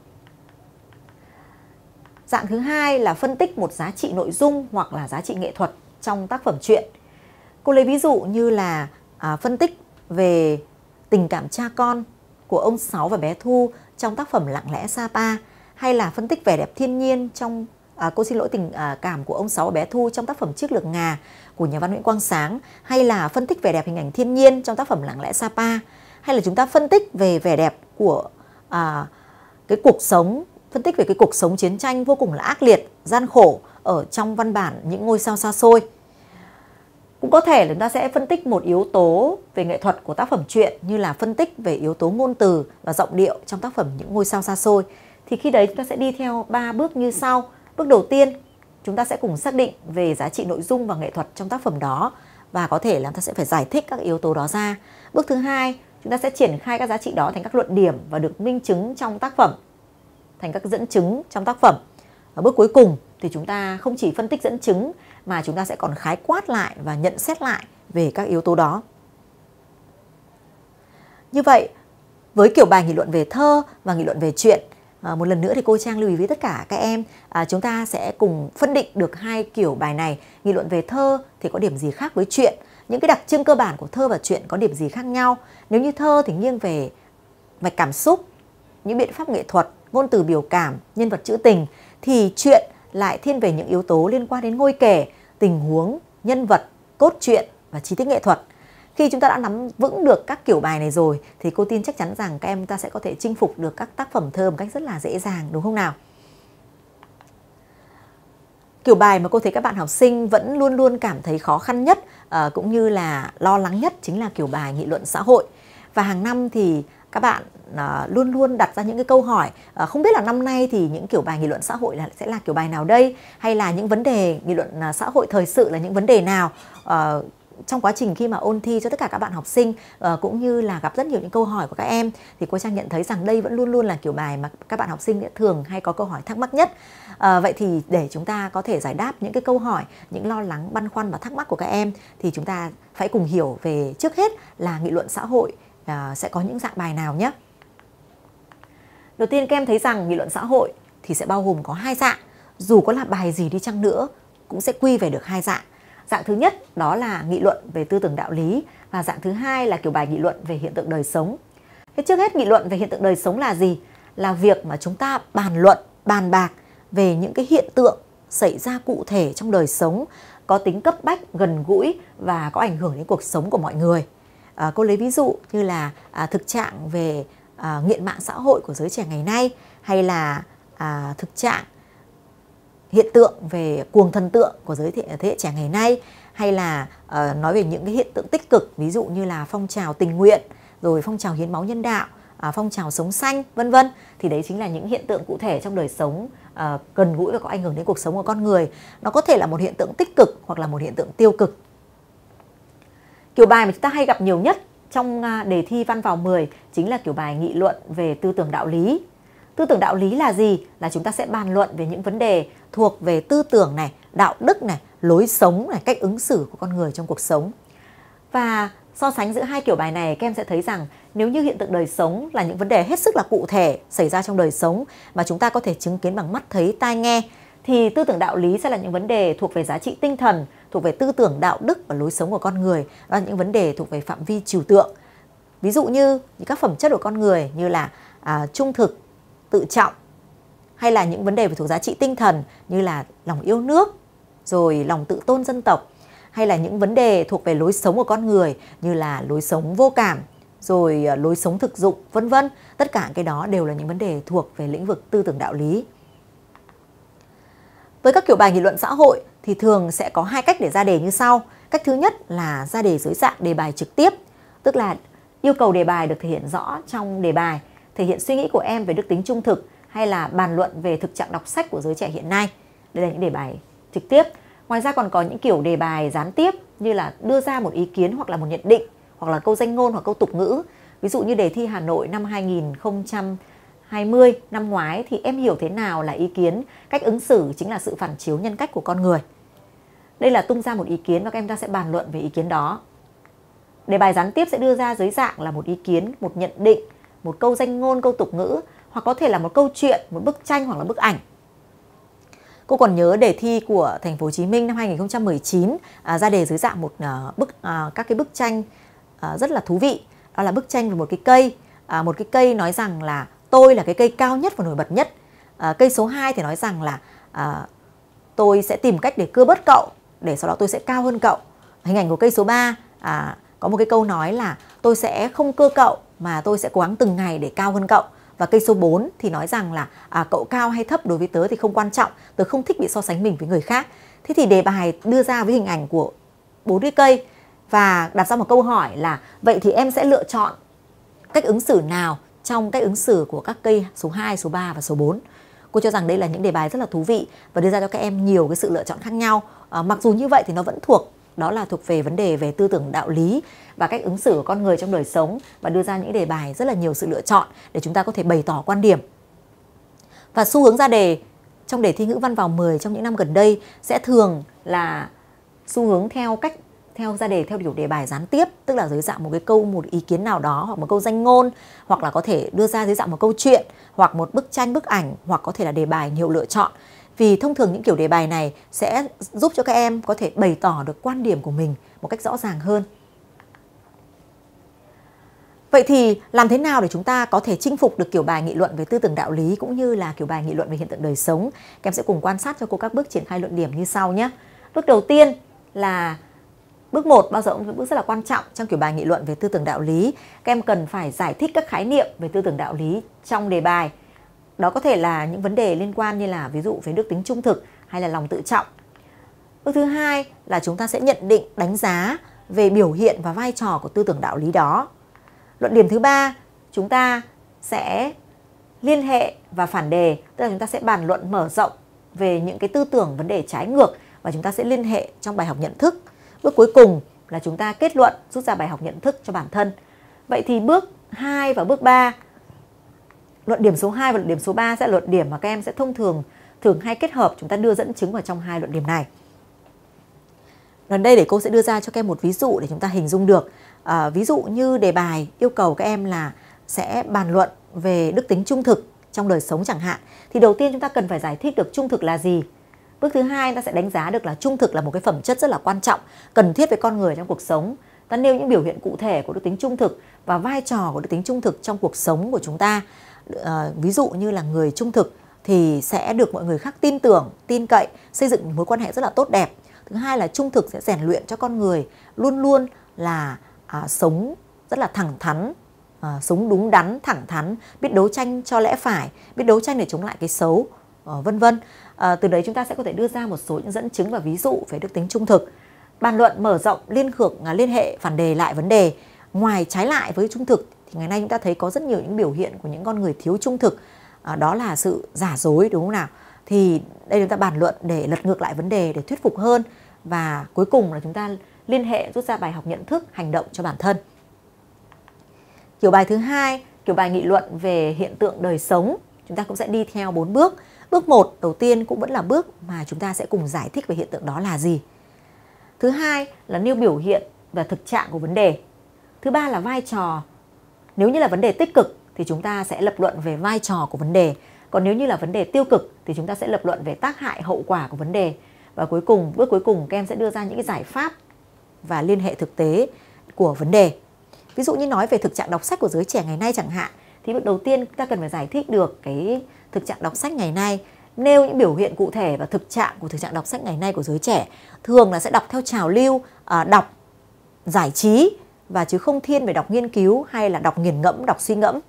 Dạng thứ hai là phân tích một giá trị nội dung hoặc là giá trị nghệ thuật trong tác phẩm truyện. Cô lấy ví dụ như là à, phân tích về tình cảm cha con của ông Sáu và bé Thu trong tác phẩm Lặng lẽ Sapa hay là phân tích vẻ đẹp thiên nhiên trong à, cô xin lỗi tình à, cảm của ông Sáu và bé Thu trong tác phẩm Chiếc lược ngà của nhà văn Nguyễn Quang Sáng hay là phân tích vẻ đẹp hình ảnh thiên nhiên trong tác phẩm Lặng lẽ Sapa hay là chúng ta phân tích về vẻ đẹp của à, cái cuộc sống phân tích về cái cuộc sống chiến tranh vô cùng là ác liệt, gian khổ ở trong văn bản những ngôi sao xa xôi. Cũng có thể là chúng ta sẽ phân tích một yếu tố về nghệ thuật của tác phẩm truyện như là phân tích về yếu tố ngôn từ và giọng điệu trong tác phẩm những ngôi sao xa xôi. Thì khi đấy chúng ta sẽ đi theo ba bước như sau. Bước đầu tiên, chúng ta sẽ cùng xác định về giá trị nội dung và nghệ thuật trong tác phẩm đó và có thể là chúng ta sẽ phải giải thích các yếu tố đó ra. Bước thứ hai, chúng ta sẽ triển khai các giá trị đó thành các luận điểm và được minh chứng trong tác phẩm thành các dẫn chứng trong tác phẩm. Ở bước cuối cùng thì chúng ta không chỉ phân tích dẫn chứng mà chúng ta sẽ còn khái quát lại và nhận xét lại về các yếu tố đó. Như vậy, với kiểu bài nghị luận về thơ và nghị luận về chuyện, à, một lần nữa thì cô Trang lưu ý với tất cả các em, à, chúng ta sẽ cùng phân định được hai kiểu bài này. Nghị luận về thơ thì có điểm gì khác với chuyện? Những cái đặc trưng cơ bản của thơ và chuyện có điểm gì khác nhau? Nếu như thơ thì nghiêng về mạch cảm xúc, những biện pháp nghệ thuật, ngôn từ biểu cảm, nhân vật trữ tình thì chuyện lại thiên về những yếu tố liên quan đến ngôi kể, tình huống, nhân vật, cốt truyện và chi tiết nghệ thuật. Khi chúng ta đã nắm vững được các kiểu bài này rồi thì cô tin chắc chắn rằng các em ta sẽ có thể chinh phục được các tác phẩm thơ một cách rất là dễ dàng đúng không nào? Kiểu bài mà cô thấy các bạn học sinh vẫn luôn luôn cảm thấy khó khăn nhất ờ, cũng như là lo lắng nhất chính là kiểu bài nghị luận xã hội. Và hàng năm thì các bạn à, luôn luôn đặt ra những cái câu hỏi à, không biết là năm nay thì những kiểu bài nghị luận xã hội là sẽ là kiểu bài nào đây hay là những vấn đề nghị luận à, xã hội thời sự là những vấn đề nào à, trong quá trình khi mà ôn thi cho tất cả các bạn học sinh uh, cũng như là gặp rất nhiều những câu hỏi của các em thì cô trang nhận thấy rằng đây vẫn luôn luôn là kiểu bài mà các bạn học sinh thường hay có câu hỏi thắc mắc nhất uh, vậy thì để chúng ta có thể giải đáp những cái câu hỏi những lo lắng băn khoăn và thắc mắc của các em thì chúng ta phải cùng hiểu về trước hết là nghị luận xã hội à, sẽ có những dạng bài nào nhé. Đầu tiên các em thấy rằng nghị luận xã hội thì sẽ bao gồm có hai dạng, dù có là bài gì đi chăng nữa cũng sẽ quy về được hai dạng. Dạng thứ nhất đó là nghị luận về tư tưởng đạo lý và dạng thứ hai là kiểu bài nghị luận về hiện tượng đời sống. Thế trước hết nghị luận về hiện tượng đời sống là gì? Là việc mà chúng ta bàn luận, bàn bạc về những cái hiện tượng xảy ra cụ thể trong đời sống có tính cấp bách, gần gũi và có ảnh hưởng đến cuộc sống của mọi người à, cô lấy ví dụ như là à, thực trạng về à, nghiện mạng xã hội của giới trẻ ngày nay hay là à, thực trạng hiện tượng về cuồng thần tượng của giới thế, hệ trẻ ngày nay hay là uh, nói về những cái hiện tượng tích cực ví dụ như là phong trào tình nguyện rồi phong trào hiến máu nhân đạo uh, phong trào sống xanh vân vân thì đấy chính là những hiện tượng cụ thể trong đời sống uh, gần gũi và có ảnh hưởng đến cuộc sống của con người nó có thể là một hiện tượng tích cực hoặc là một hiện tượng tiêu cực Kiểu bài mà chúng ta hay gặp nhiều nhất trong à, đề thi văn vào 10 chính là kiểu bài nghị luận về tư tưởng đạo lý. Tư tưởng đạo lý là gì? Là chúng ta sẽ bàn luận về những vấn đề thuộc về tư tưởng này, đạo đức này, lối sống này, cách ứng xử của con người trong cuộc sống. Và so sánh giữa hai kiểu bài này các em sẽ thấy rằng nếu như hiện tượng đời sống là những vấn đề hết sức là cụ thể xảy ra trong đời sống mà chúng ta có thể chứng kiến bằng mắt thấy tai nghe thì tư tưởng đạo lý sẽ là những vấn đề thuộc về giá trị tinh thần thuộc về tư tưởng đạo đức và lối sống của con người đó là những vấn đề thuộc về phạm vi trừu tượng ví dụ như những các phẩm chất của con người như là à, trung thực tự trọng hay là những vấn đề về thuộc giá trị tinh thần như là lòng yêu nước rồi lòng tự tôn dân tộc hay là những vấn đề thuộc về lối sống của con người như là lối sống vô cảm rồi à, lối sống thực dụng vân vân tất cả cái đó đều là những vấn đề thuộc về lĩnh vực tư tưởng đạo lý với các kiểu bài nghị luận xã hội thì thường sẽ có hai cách để ra đề như sau. Cách thứ nhất là ra đề dưới dạng đề bài trực tiếp, tức là yêu cầu đề bài được thể hiện rõ trong đề bài, thể hiện suy nghĩ của em về đức tính trung thực hay là bàn luận về thực trạng đọc sách của giới trẻ hiện nay. Đây là những đề bài trực tiếp. Ngoài ra còn có những kiểu đề bài gián tiếp như là đưa ra một ý kiến hoặc là một nhận định hoặc là câu danh ngôn hoặc câu tục ngữ. Ví dụ như đề thi Hà Nội năm 2020 năm ngoái thì em hiểu thế nào là ý kiến, cách ứng xử chính là sự phản chiếu nhân cách của con người. Đây là tung ra một ý kiến và các em ta sẽ bàn luận về ý kiến đó. Đề bài gián tiếp sẽ đưa ra dưới dạng là một ý kiến, một nhận định, một câu danh ngôn, câu tục ngữ hoặc có thể là một câu chuyện, một bức tranh hoặc là bức ảnh. Cô còn nhớ đề thi của thành phố Hồ Chí Minh năm 2019 à, ra đề dưới dạng một à, bức à, các cái bức tranh à, rất là thú vị. Đó là bức tranh về một cái cây, à, một cái cây nói rằng là tôi là cái cây cao nhất và nổi bật nhất. À, cây số 2 thì nói rằng là à, tôi sẽ tìm cách để cưa bớt cậu để sau đó tôi sẽ cao hơn cậu hình ảnh của cây số 3 à, có một cái câu nói là tôi sẽ không cưa cậu mà tôi sẽ cố gắng từng ngày để cao hơn cậu và cây số 4 thì nói rằng là à, cậu cao hay thấp đối với tớ thì không quan trọng tớ không thích bị so sánh mình với người khác thế thì đề bài đưa ra với hình ảnh của bốn cái cây và đặt ra một câu hỏi là vậy thì em sẽ lựa chọn cách ứng xử nào trong cách ứng xử của các cây số 2, số 3 và số 4. Cô cho rằng đây là những đề bài rất là thú vị và đưa ra cho các em nhiều cái sự lựa chọn khác nhau à, mặc dù như vậy thì nó vẫn thuộc đó là thuộc về vấn đề về tư tưởng đạo lý và cách ứng xử của con người trong đời sống và đưa ra những đề bài rất là nhiều sự lựa chọn để chúng ta có thể bày tỏ quan điểm và xu hướng ra đề trong đề thi ngữ văn vào 10 trong những năm gần đây sẽ thường là xu hướng theo cách theo ra đề theo kiểu đề bài gián tiếp tức là dưới dạng một cái câu một ý kiến nào đó hoặc một câu danh ngôn hoặc là có thể đưa ra dưới dạng một câu chuyện hoặc một bức tranh bức ảnh hoặc có thể là đề bài nhiều lựa chọn vì thông thường những kiểu đề bài này sẽ giúp cho các em có thể bày tỏ được quan điểm của mình một cách rõ ràng hơn. Vậy thì làm thế nào để chúng ta có thể chinh phục được kiểu bài nghị luận về tư tưởng đạo lý cũng như là kiểu bài nghị luận về hiện tượng đời sống? Các em sẽ cùng quan sát cho cô các bước triển khai luận điểm như sau nhé. Bước đầu tiên là bước 1 bao giờ cũng là bước rất là quan trọng trong kiểu bài nghị luận về tư tưởng đạo lý. Các em cần phải giải thích các khái niệm về tư tưởng đạo lý trong đề bài đó có thể là những vấn đề liên quan như là ví dụ về đức tính trung thực hay là lòng tự trọng. Bước thứ hai là chúng ta sẽ nhận định, đánh giá về biểu hiện và vai trò của tư tưởng đạo lý đó. Luận điểm thứ ba, chúng ta sẽ liên hệ và phản đề, tức là chúng ta sẽ bàn luận mở rộng về những cái tư tưởng vấn đề trái ngược và chúng ta sẽ liên hệ trong bài học nhận thức. Bước cuối cùng là chúng ta kết luận rút ra bài học nhận thức cho bản thân. Vậy thì bước 2 và bước 3 luận điểm số 2 và luận điểm số 3 sẽ là luận điểm mà các em sẽ thông thường thường hay kết hợp chúng ta đưa dẫn chứng vào trong hai luận điểm này. lần đây để cô sẽ đưa ra cho các em một ví dụ để chúng ta hình dung được. À, ví dụ như đề bài yêu cầu các em là sẽ bàn luận về đức tính trung thực trong đời sống chẳng hạn. Thì đầu tiên chúng ta cần phải giải thích được trung thực là gì. Bước thứ hai ta sẽ đánh giá được là trung thực là một cái phẩm chất rất là quan trọng, cần thiết với con người trong cuộc sống. Ta nêu những biểu hiện cụ thể của đức tính trung thực và vai trò của đức tính trung thực trong cuộc sống của chúng ta uh, ví dụ như là người trung thực thì sẽ được mọi người khác tin tưởng, tin cậy, xây dựng mối quan hệ rất là tốt đẹp. Thứ hai là trung thực sẽ rèn luyện cho con người luôn luôn là à, sống rất là thẳng thắn, à, sống đúng đắn, thẳng thắn, biết đấu tranh cho lẽ phải, biết đấu tranh để chống lại cái xấu, à, vân vân. À, từ đấy chúng ta sẽ có thể đưa ra một số những dẫn chứng và ví dụ về đức tính trung thực. Bàn luận mở rộng liên khược à, liên hệ phản đề lại vấn đề ngoài trái lại với trung thực ngày nay chúng ta thấy có rất nhiều những biểu hiện của những con người thiếu trung thực à, đó là sự giả dối đúng không nào thì đây chúng ta bàn luận để lật ngược lại vấn đề để thuyết phục hơn và cuối cùng là chúng ta liên hệ rút ra bài học nhận thức hành động cho bản thân kiểu bài thứ hai kiểu bài nghị luận về hiện tượng đời sống chúng ta cũng sẽ đi theo bốn bước bước một đầu tiên cũng vẫn là bước mà chúng ta sẽ cùng giải thích về hiện tượng đó là gì thứ hai là nêu biểu hiện và thực trạng của vấn đề thứ ba là vai trò nếu như là vấn đề tích cực thì chúng ta sẽ lập luận về vai trò của vấn đề, còn nếu như là vấn đề tiêu cực thì chúng ta sẽ lập luận về tác hại hậu quả của vấn đề. Và cuối cùng, bước cuối cùng các em sẽ đưa ra những cái giải pháp và liên hệ thực tế của vấn đề. Ví dụ như nói về thực trạng đọc sách của giới trẻ ngày nay chẳng hạn thì bước đầu tiên ta cần phải giải thích được cái thực trạng đọc sách ngày nay nêu những biểu hiện cụ thể và thực trạng của thực trạng đọc sách ngày nay của giới trẻ thường là sẽ đọc theo trào lưu à, đọc giải trí và chứ không thiên về đọc nghiên cứu hay là đọc nghiền ngẫm, đọc suy ngẫm.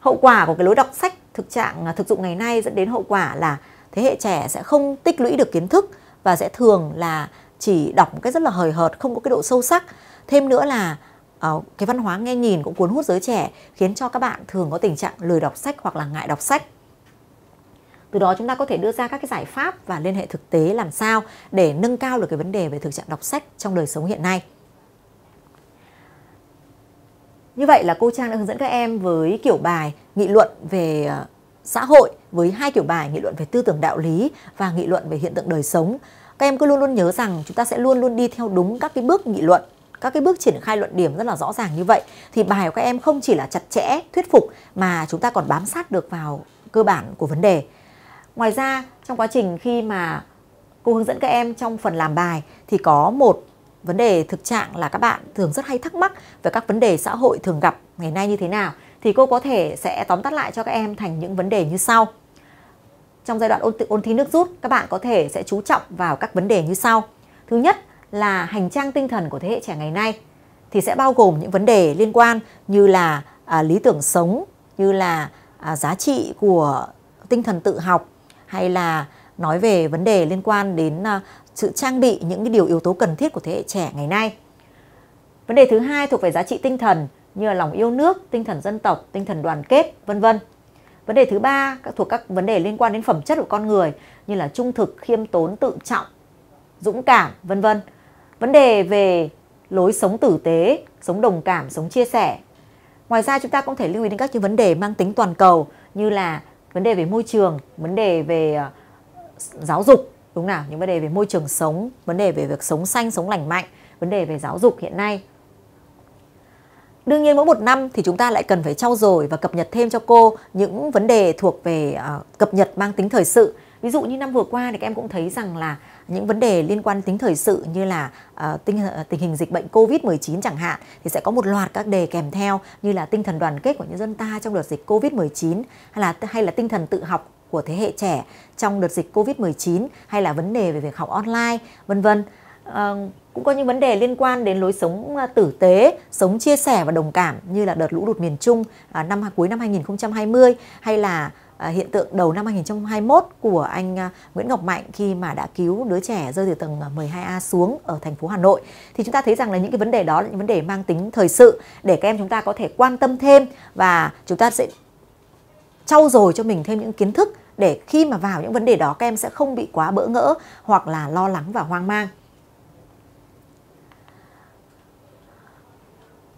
Hậu quả của cái lối đọc sách thực trạng à, thực dụng ngày nay dẫn đến hậu quả là thế hệ trẻ sẽ không tích lũy được kiến thức và sẽ thường là chỉ đọc một cách rất là hời hợt, không có cái độ sâu sắc. Thêm nữa là à, cái văn hóa nghe nhìn cũng cuốn hút giới trẻ khiến cho các bạn thường có tình trạng lười đọc sách hoặc là ngại đọc sách từ đó chúng ta có thể đưa ra các cái giải pháp và liên hệ thực tế làm sao để nâng cao được cái vấn đề về thực trạng đọc sách trong đời sống hiện nay như vậy là cô Trang đã hướng dẫn các em với kiểu bài nghị luận về ờ, xã hội với hai kiểu bài nghị luận về tư tưởng đạo lý và nghị luận về hiện tượng đời sống. Các em cứ luôn luôn nhớ rằng chúng ta sẽ luôn luôn đi theo đúng các cái bước nghị luận các cái bước triển khai luận điểm rất là rõ ràng như vậy thì bài của các em không chỉ là chặt chẽ thuyết phục mà chúng ta còn bám sát được vào cơ bản của vấn đề ngoài ra trong quá trình khi mà cô hướng dẫn các em trong phần làm bài thì có một vấn đề thực trạng là các bạn thường rất hay thắc mắc về các vấn đề xã hội thường gặp ngày nay như thế nào thì cô có thể sẽ tóm tắt lại cho các em thành những vấn đề như sau. Trong giai đoạn ôn, ôn thi nước rút, các bạn có thể sẽ chú trọng vào các vấn đề như sau. Thứ nhất là hành trang tinh thần của thế hệ trẻ ngày nay thì sẽ bao gồm những vấn đề liên quan như là à, lý tưởng sống, như là à, giá trị của tinh thần tự học hay là nói về vấn đề liên quan đến à, sự trang bị những cái điều yếu tố cần thiết của thế hệ trẻ ngày nay. Vấn đề thứ hai thuộc về giá trị tinh thần như là lòng yêu nước, tinh thần dân tộc, tinh thần đoàn kết, vân vân. Vấn đề thứ ba các thuộc các vấn đề liên quan đến phẩm chất của con người như là trung thực, khiêm tốn, tự trọng, dũng cảm, vân vân. Vấn đề về lối sống tử tế, sống đồng cảm, sống chia sẻ. Ngoài ra chúng ta cũng thể lưu ý đến các cái vấn đề mang tính toàn cầu như là vấn đề về môi trường, vấn đề về ờ, giáo dục, đúng nào những vấn đề về môi trường sống vấn đề về việc sống xanh sống lành mạnh vấn đề về giáo dục hiện nay đương nhiên mỗi một năm thì chúng ta lại cần phải trau dồi và cập nhật thêm cho cô những vấn đề thuộc về uh, cập nhật mang tính thời sự ví dụ như năm vừa qua thì các em cũng thấy rằng là những vấn đề liên quan tính thời sự như là uh, tinh, à, tình hình dịch bệnh Covid-19 chẳng hạn thì sẽ có một loạt các đề kèm theo như là tinh thần đoàn kết của nhân dân ta trong đợt dịch Covid-19 hay là hay là tinh thần tự học của thế hệ trẻ trong đợt dịch Covid-19 hay là vấn đề về việc học online, vân vân. À, cũng có những vấn đề liên quan đến lối sống ờ, tử tế, sống chia sẻ và đồng cảm như là đợt lũ lụt miền Trung à, năm cuối năm 2020 hay là à, hiện tượng đầu năm 2021 của anh à, Nguyễn Ngọc Mạnh khi mà đã cứu đứa trẻ rơi từ tầng 12A xuống ở thành phố Hà Nội. Thì chúng ta thấy rằng là những cái vấn đề đó là những vấn đề mang tính thời sự để các em chúng ta có thể quan tâm thêm và chúng ta sẽ trau dồi cho mình thêm những kiến thức để khi mà vào những vấn đề đó các em sẽ không bị quá bỡ ngỡ hoặc là lo lắng và hoang mang.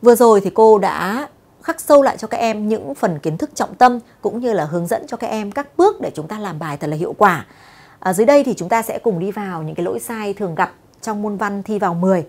Vừa rồi thì cô đã khắc sâu lại cho các em những phần kiến thức trọng tâm cũng như là hướng dẫn cho các em các bước để chúng ta làm bài thật là hiệu quả. À, dưới đây thì chúng ta sẽ cùng đi vào những cái lỗi sai thường gặp trong môn văn thi vào 10.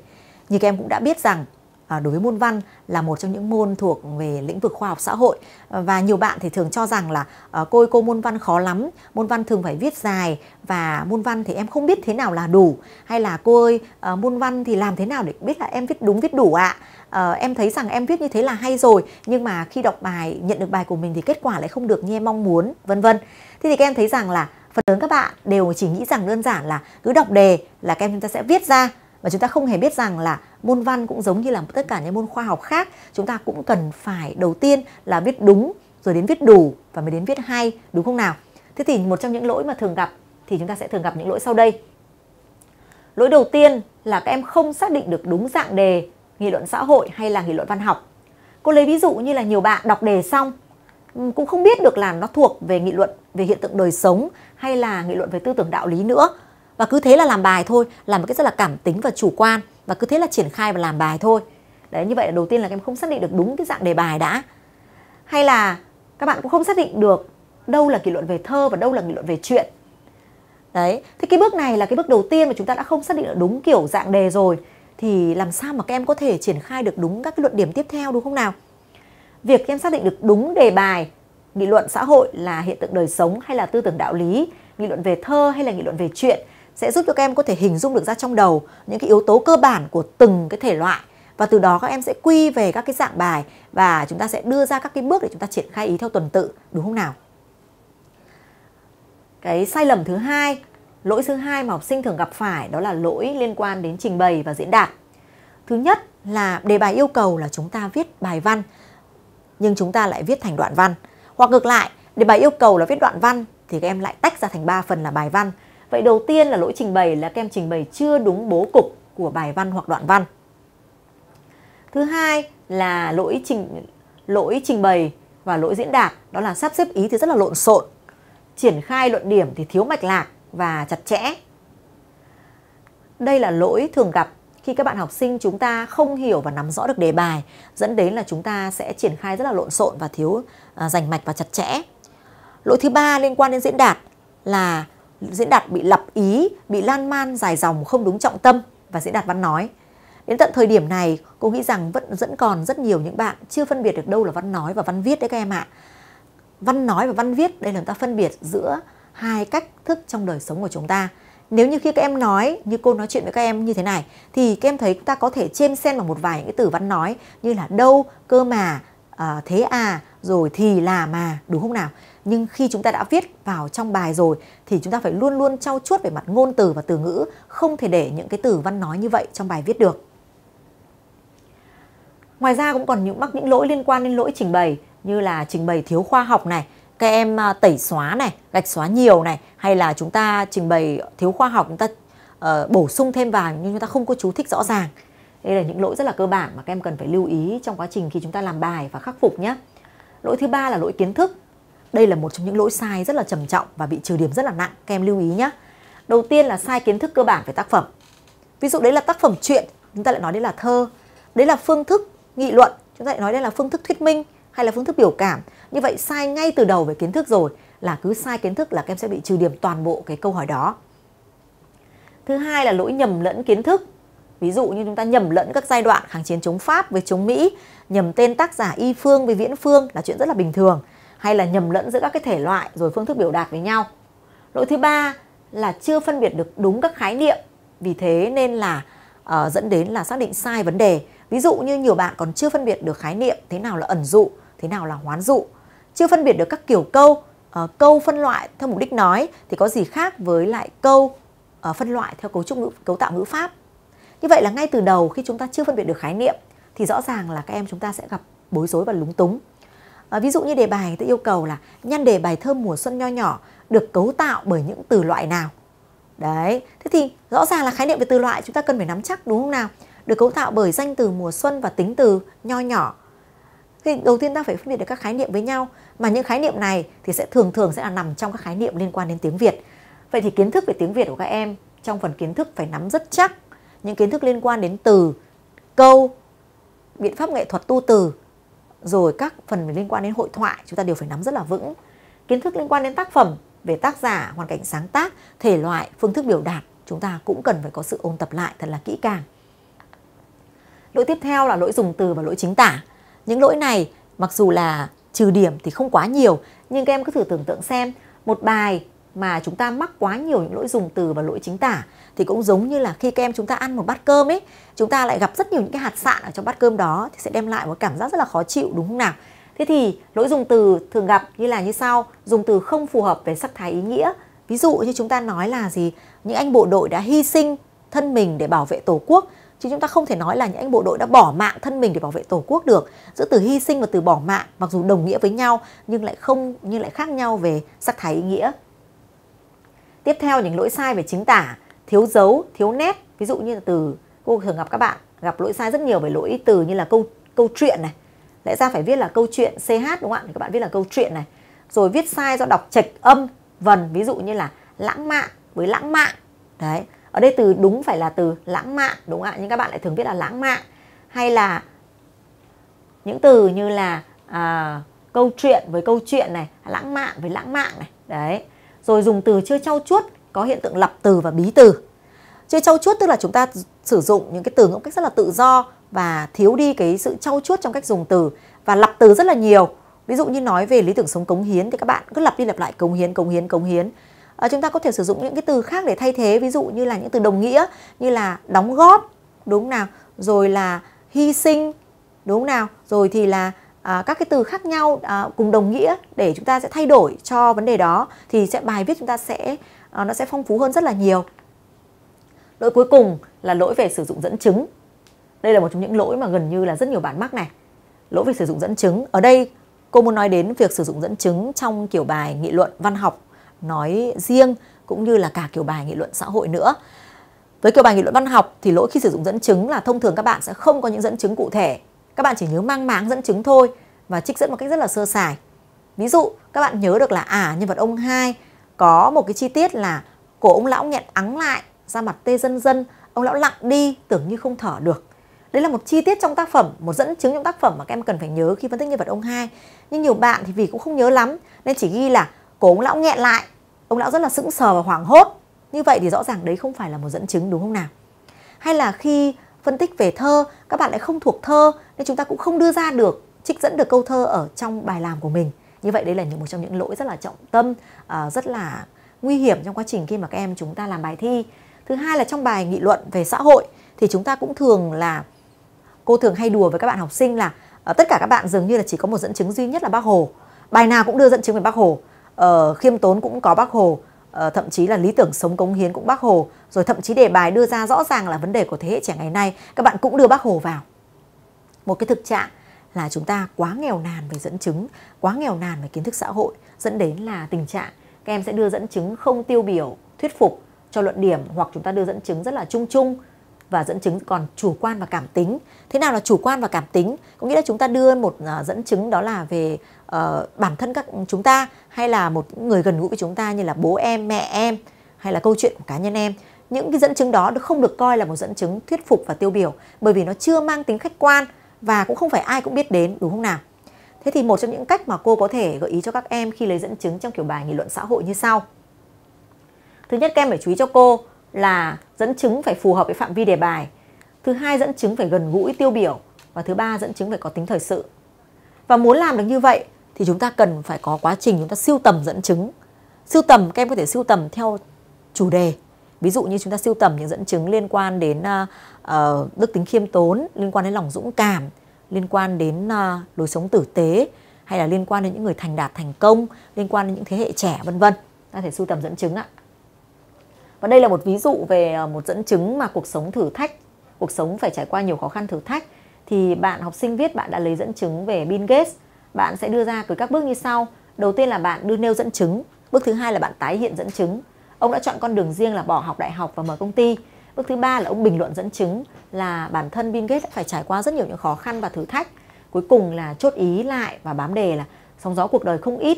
Như các em cũng đã biết rằng À, đối với môn văn là một trong những môn thuộc về lĩnh vực khoa học xã hội và nhiều bạn thì thường cho rằng là ờ, cô ơi cô môn văn khó lắm môn văn thường phải viết dài và môn văn thì em không biết thế nào là đủ hay là cô ơi ờ, môn văn thì làm thế nào để biết là em viết đúng viết đủ ạ à? em thấy rằng em viết như thế là hay rồi nhưng mà khi đọc bài nhận được bài của mình thì kết quả lại không được như em mong muốn vân vân thế thì các em thấy rằng là phần lớn các bạn đều chỉ nghĩ rằng đơn giản là cứ đọc đề là các em chúng ta sẽ viết ra và chúng ta không hề biết rằng là môn văn cũng giống như là tất cả những môn khoa học khác chúng ta cũng cần phải đầu tiên là viết đúng rồi đến viết đủ và mới đến viết hay đúng không nào thế thì một trong những lỗi mà thường gặp thì chúng ta sẽ thường gặp những lỗi sau đây lỗi đầu tiên là các em không xác định được đúng dạng đề nghị luận xã hội hay là nghị luận văn học cô lấy ví dụ như là nhiều bạn đọc đề xong cũng không biết được là nó thuộc về nghị luận về hiện tượng đời sống hay là nghị luận về tư tưởng đạo lý nữa và cứ thế là làm bài thôi làm một cái rất là cảm tính và chủ quan và cứ thế là triển khai và làm bài thôi đấy như vậy là đầu tiên là các em không xác định được đúng cái dạng đề bài đã hay là các bạn cũng không xác định được đâu là kỷ luận về thơ và đâu là kỷ luận về chuyện đấy thì cái bước này là cái bước đầu tiên mà chúng ta đã không xác định được đúng kiểu dạng đề rồi thì làm sao mà các em có thể triển khai được đúng các cái luận điểm tiếp theo đúng không nào việc em xác định được đúng đề bài nghị luận xã hội là hiện tượng đời sống hay là tư tưởng đạo lý nghị luận về thơ hay là nghị luận về chuyện sẽ giúp cho các em có thể hình dung được ra trong đầu những cái yếu tố cơ bản của từng cái thể loại và từ đó các em sẽ quy về các cái dạng bài và chúng ta sẽ đưa ra các cái bước để chúng ta triển khai ý theo tuần tự đúng không nào cái sai lầm thứ hai lỗi thứ hai mà học sinh thường gặp phải đó là lỗi liên quan đến trình bày và diễn đạt thứ nhất là đề bài yêu cầu là chúng ta viết bài văn nhưng chúng ta lại viết thành đoạn văn hoặc ngược lại đề bài yêu cầu là viết đoạn văn thì các em lại tách ra thành 3 phần là bài văn Vậy đầu tiên là lỗi trình bày là các em trình bày chưa đúng bố cục của bài văn hoặc đoạn văn. Thứ hai là lỗi trình lỗi trình bày và lỗi diễn đạt, đó là sắp xếp ý thì rất là lộn xộn. Triển khai luận điểm thì thiếu mạch lạc và chặt chẽ. Đây là lỗi thường gặp khi các bạn học sinh chúng ta không hiểu và nắm rõ được đề bài, dẫn đến là chúng ta sẽ triển khai rất là lộn xộn và thiếu à, rành mạch và chặt chẽ. Lỗi thứ ba liên quan đến diễn đạt là diễn đạt bị lập ý, bị lan man dài dòng không đúng trọng tâm và diễn đạt văn nói. Đến tận thời điểm này, cô nghĩ rằng vẫn vẫn còn rất nhiều những bạn chưa phân biệt được đâu là văn nói và văn viết đấy các em ạ. Văn nói và văn viết đây là người ta phân biệt giữa hai cách thức trong đời sống của chúng ta. Nếu như khi các em nói, như cô nói chuyện với các em như thế này, thì các em thấy chúng ta có thể chêm xen vào một vài những cái từ văn nói như là đâu, cơ mà, à, thế à, rồi thì là mà, đúng không nào? nhưng khi chúng ta đã viết vào trong bài rồi thì chúng ta phải luôn luôn trau chuốt về mặt ngôn từ và từ ngữ không thể để những cái từ văn nói như vậy trong bài viết được ngoài ra cũng còn những mắc những lỗi liên quan đến lỗi trình bày như là trình bày thiếu khoa học này các em à, tẩy xóa này gạch xóa nhiều này hay là chúng ta trình bày thiếu khoa học chúng ta uh, bổ sung thêm vào nhưng chúng ta không có chú thích rõ ràng đây là những lỗi rất là cơ bản mà các em cần phải lưu ý trong quá trình khi chúng ta làm bài và khắc phục nhé lỗi thứ ba là lỗi kiến thức đây là một trong những lỗi sai rất là trầm trọng và bị trừ điểm rất là nặng, các lưu ý nhé. Đầu tiên là sai kiến thức cơ bản về tác phẩm. Ví dụ đấy là tác phẩm truyện, chúng ta lại nói đấy là thơ. Đấy là phương thức nghị luận, chúng ta lại nói đây là phương thức thuyết minh hay là phương thức biểu cảm. Như vậy sai ngay từ đầu về kiến thức rồi là cứ sai kiến thức là các em sẽ bị trừ điểm toàn bộ cái câu hỏi đó. Thứ hai là lỗi nhầm lẫn kiến thức. Ví dụ như chúng ta nhầm lẫn các giai đoạn kháng chiến chống Pháp với chống Mỹ, nhầm tên tác giả Y Phương với Viễn Phương là chuyện rất là bình thường hay là nhầm lẫn giữa các cái thể loại rồi phương thức biểu đạt với nhau. Lỗi thứ ba là chưa phân biệt được đúng các khái niệm. Vì thế nên là uh, dẫn đến là xác định sai vấn đề. Ví dụ như nhiều bạn còn chưa phân biệt được khái niệm thế nào là ẩn dụ, thế nào là hoán dụ. Chưa phân biệt được các kiểu câu, uh, câu phân loại theo mục đích nói thì có gì khác với lại câu uh, phân loại theo cấu trúc ngữ, cấu tạo ngữ pháp. Như vậy là ngay từ đầu khi chúng ta chưa phân biệt được khái niệm thì rõ ràng là các em chúng ta sẽ gặp bối rối và lúng túng. À, ví dụ như đề bài tôi yêu cầu là nhan đề bài thơ mùa xuân nho nhỏ được cấu tạo bởi những từ loại nào. Đấy, thế thì rõ ràng là khái niệm về từ loại chúng ta cần phải nắm chắc đúng không nào? Được cấu tạo bởi danh từ mùa xuân và tính từ nho nhỏ. Thì đầu tiên ta phải phân biệt được các khái niệm với nhau mà những khái niệm này thì sẽ thường thường sẽ là nằm trong các khái niệm liên quan đến tiếng Việt. Vậy thì kiến thức về tiếng Việt của các em trong phần kiến thức phải nắm rất chắc những kiến thức liên quan đến từ, câu, biện pháp nghệ thuật tu từ rồi các phần liên quan đến hội thoại chúng ta đều phải nắm rất là vững kiến thức liên quan đến tác phẩm về tác giả hoàn cảnh sáng tác thể loại phương thức biểu đạt chúng ta cũng cần phải có sự ôn tập lại thật là kỹ càng lỗi tiếp theo là lỗi dùng từ và lỗi chính tả những lỗi này mặc dù là trừ điểm thì không quá nhiều nhưng các em cứ thử tưởng tượng xem một bài mà chúng ta mắc quá nhiều những lỗi dùng từ và lỗi chính tả thì cũng giống như là khi các em chúng ta ăn một bát cơm ấy chúng ta lại gặp rất nhiều những cái hạt sạn ở trong bát cơm đó thì sẽ đem lại một cảm giác rất là khó chịu đúng không nào thế thì lỗi dùng từ thường gặp như là như sau dùng từ không phù hợp về sắc thái ý nghĩa ví dụ như chúng ta nói là gì những anh bộ đội đã hy sinh thân mình để bảo vệ tổ quốc chứ chúng ta không thể nói là những anh bộ đội đã bỏ mạng thân mình để bảo vệ tổ quốc được giữa từ hy sinh và từ bỏ mạng mặc dù đồng nghĩa với nhau nhưng lại không nhưng lại khác nhau về sắc thái ý nghĩa Tiếp theo những lỗi sai về chính tả, thiếu dấu, thiếu nét. Ví dụ như là từ cô thường gặp các bạn gặp lỗi sai rất nhiều về lỗi từ như là câu câu chuyện này. Lẽ ra phải viết là câu chuyện CH đúng không ạ? Thì các bạn viết là câu chuyện này. Rồi viết sai do đọc trạch âm vần, ví dụ như là lãng mạn với lãng mạn. Đấy. Ở đây từ đúng phải là từ lãng mạn đúng không ạ? Nhưng các bạn lại thường viết là lãng mạn hay là những từ như là à, câu chuyện với câu chuyện này, lãng mạn với lãng mạn này. Đấy rồi dùng từ chưa trau chuốt có hiện tượng lặp từ và bí từ chưa trau chuốt tức là chúng ta sử dụng những cái từ ngữ cách rất là tự do và thiếu đi cái sự trau chuốt trong cách dùng từ và lặp từ rất là nhiều ví dụ như nói về lý tưởng sống cống hiến thì các bạn cứ lặp đi lặp lại cống hiến cống hiến cống hiến à, chúng ta có thể sử dụng những cái từ khác để thay thế ví dụ như là những từ đồng nghĩa như là đóng góp đúng nào rồi là hy sinh đúng nào rồi thì là À, các cái từ khác nhau à, cùng đồng nghĩa để chúng ta sẽ thay đổi cho vấn đề đó thì sẽ bài viết chúng ta sẽ à, nó sẽ phong phú hơn rất là nhiều lỗi cuối cùng là lỗi về sử dụng dẫn chứng đây là một trong những lỗi mà gần như là rất nhiều bạn mắc này lỗi về sử dụng dẫn chứng ở đây cô muốn nói đến việc sử dụng dẫn chứng trong kiểu bài nghị luận văn học nói riêng cũng như là cả kiểu bài nghị luận xã hội nữa với kiểu bài nghị luận văn học thì lỗi khi sử dụng dẫn chứng là thông thường các bạn sẽ không có những dẫn chứng cụ thể các bạn chỉ nhớ mang máng dẫn chứng thôi và trích dẫn một cách rất là sơ sài. Ví dụ, các bạn nhớ được là à nhân vật ông hai có một cái chi tiết là cổ ông lão nghẹn ắng lại, da mặt tê dân dân, ông lão lặng đi tưởng như không thở được. Đấy là một chi tiết trong tác phẩm, một dẫn chứng trong tác phẩm mà các em cần phải nhớ khi phân tích nhân vật ông hai. Nhưng nhiều bạn thì vì cũng không nhớ lắm nên chỉ ghi là cổ ông lão nghẹn lại, ông lão rất là sững sờ và hoảng hốt. Như vậy thì rõ ràng đấy không phải là một dẫn chứng đúng không nào? Hay là khi phân tích về thơ các bạn lại không thuộc thơ nên chúng ta cũng không đưa ra được trích dẫn được câu thơ ở trong bài làm của mình như vậy đây là những một trong những lỗi rất là trọng tâm à, rất là nguy hiểm trong quá trình khi mà các em chúng ta làm bài thi thứ hai là trong bài nghị luận về xã hội thì chúng ta cũng thường là cô thường hay đùa với các bạn học sinh là ờ, tất cả các bạn dường như là chỉ có một dẫn chứng duy nhất là bác hồ bài nào cũng đưa dẫn chứng về bác hồ uh, khiêm tốn cũng có bác hồ Ờ, thậm chí là lý tưởng sống cống hiến cũng bác hồ rồi thậm chí đề bài đưa ra rõ ràng là vấn đề của thế hệ trẻ ngày nay các bạn cũng đưa bác hồ vào một cái thực trạng là chúng ta quá nghèo nàn về dẫn chứng quá nghèo nàn về kiến thức xã hội dẫn đến là tình trạng các em sẽ đưa dẫn chứng không tiêu biểu thuyết phục cho luận điểm hoặc chúng ta đưa dẫn chứng rất là chung chung và dẫn chứng còn chủ quan và cảm tính thế nào là chủ quan và cảm tính có nghĩa là chúng ta đưa một à, dẫn chứng đó là về uh, bản thân các chúng ta hay là một người gần gũi với chúng ta như là bố em mẹ em hay là câu chuyện của cá nhân em những cái dẫn chứng đó không được coi là một dẫn chứng thuyết phục và tiêu biểu bởi vì nó chưa mang tính khách quan và cũng không phải ai cũng biết đến đúng không nào thế thì một trong những cách mà cô có thể gợi ý cho các em khi lấy dẫn chứng trong kiểu bài nghị luận xã hội như sau thứ nhất các em phải chú ý cho cô là dẫn chứng phải phù hợp với phạm vi đề bài thứ hai dẫn chứng phải gần gũi tiêu biểu và thứ ba dẫn chứng phải có tính thời sự và muốn làm được như vậy thì chúng ta cần phải có quá trình chúng ta siêu tầm dẫn chứng siêu tầm các em có thể siêu tầm theo chủ đề ví dụ như chúng ta siêu tầm những dẫn chứng liên quan đến uh, đức tính khiêm tốn liên quan đến lòng dũng cảm liên quan đến uh, lối sống tử tế hay là liên quan đến những người thành đạt thành công liên quan đến những thế hệ trẻ vân vân ta thể sưu tầm dẫn chứng ạ và đây là một ví dụ về à, một dẫn chứng mà cuộc sống thử thách cuộc sống phải trải qua nhiều khó khăn thử thách thì bạn học sinh viết bạn đã lấy dẫn chứng về Bill Gates bạn sẽ đưa ra từ các bước như sau. Đầu tiên là bạn đưa nêu dẫn chứng. Bước thứ hai là bạn tái hiện dẫn chứng. Ông đã chọn con đường riêng là bỏ học đại học và mở công ty. Bước thứ ba là ông bình luận dẫn chứng là bản thân Bill Gates đã phải trải qua rất nhiều những khó khăn và thử thách. Cuối cùng là chốt ý lại và bám đề là sóng gió cuộc đời không ít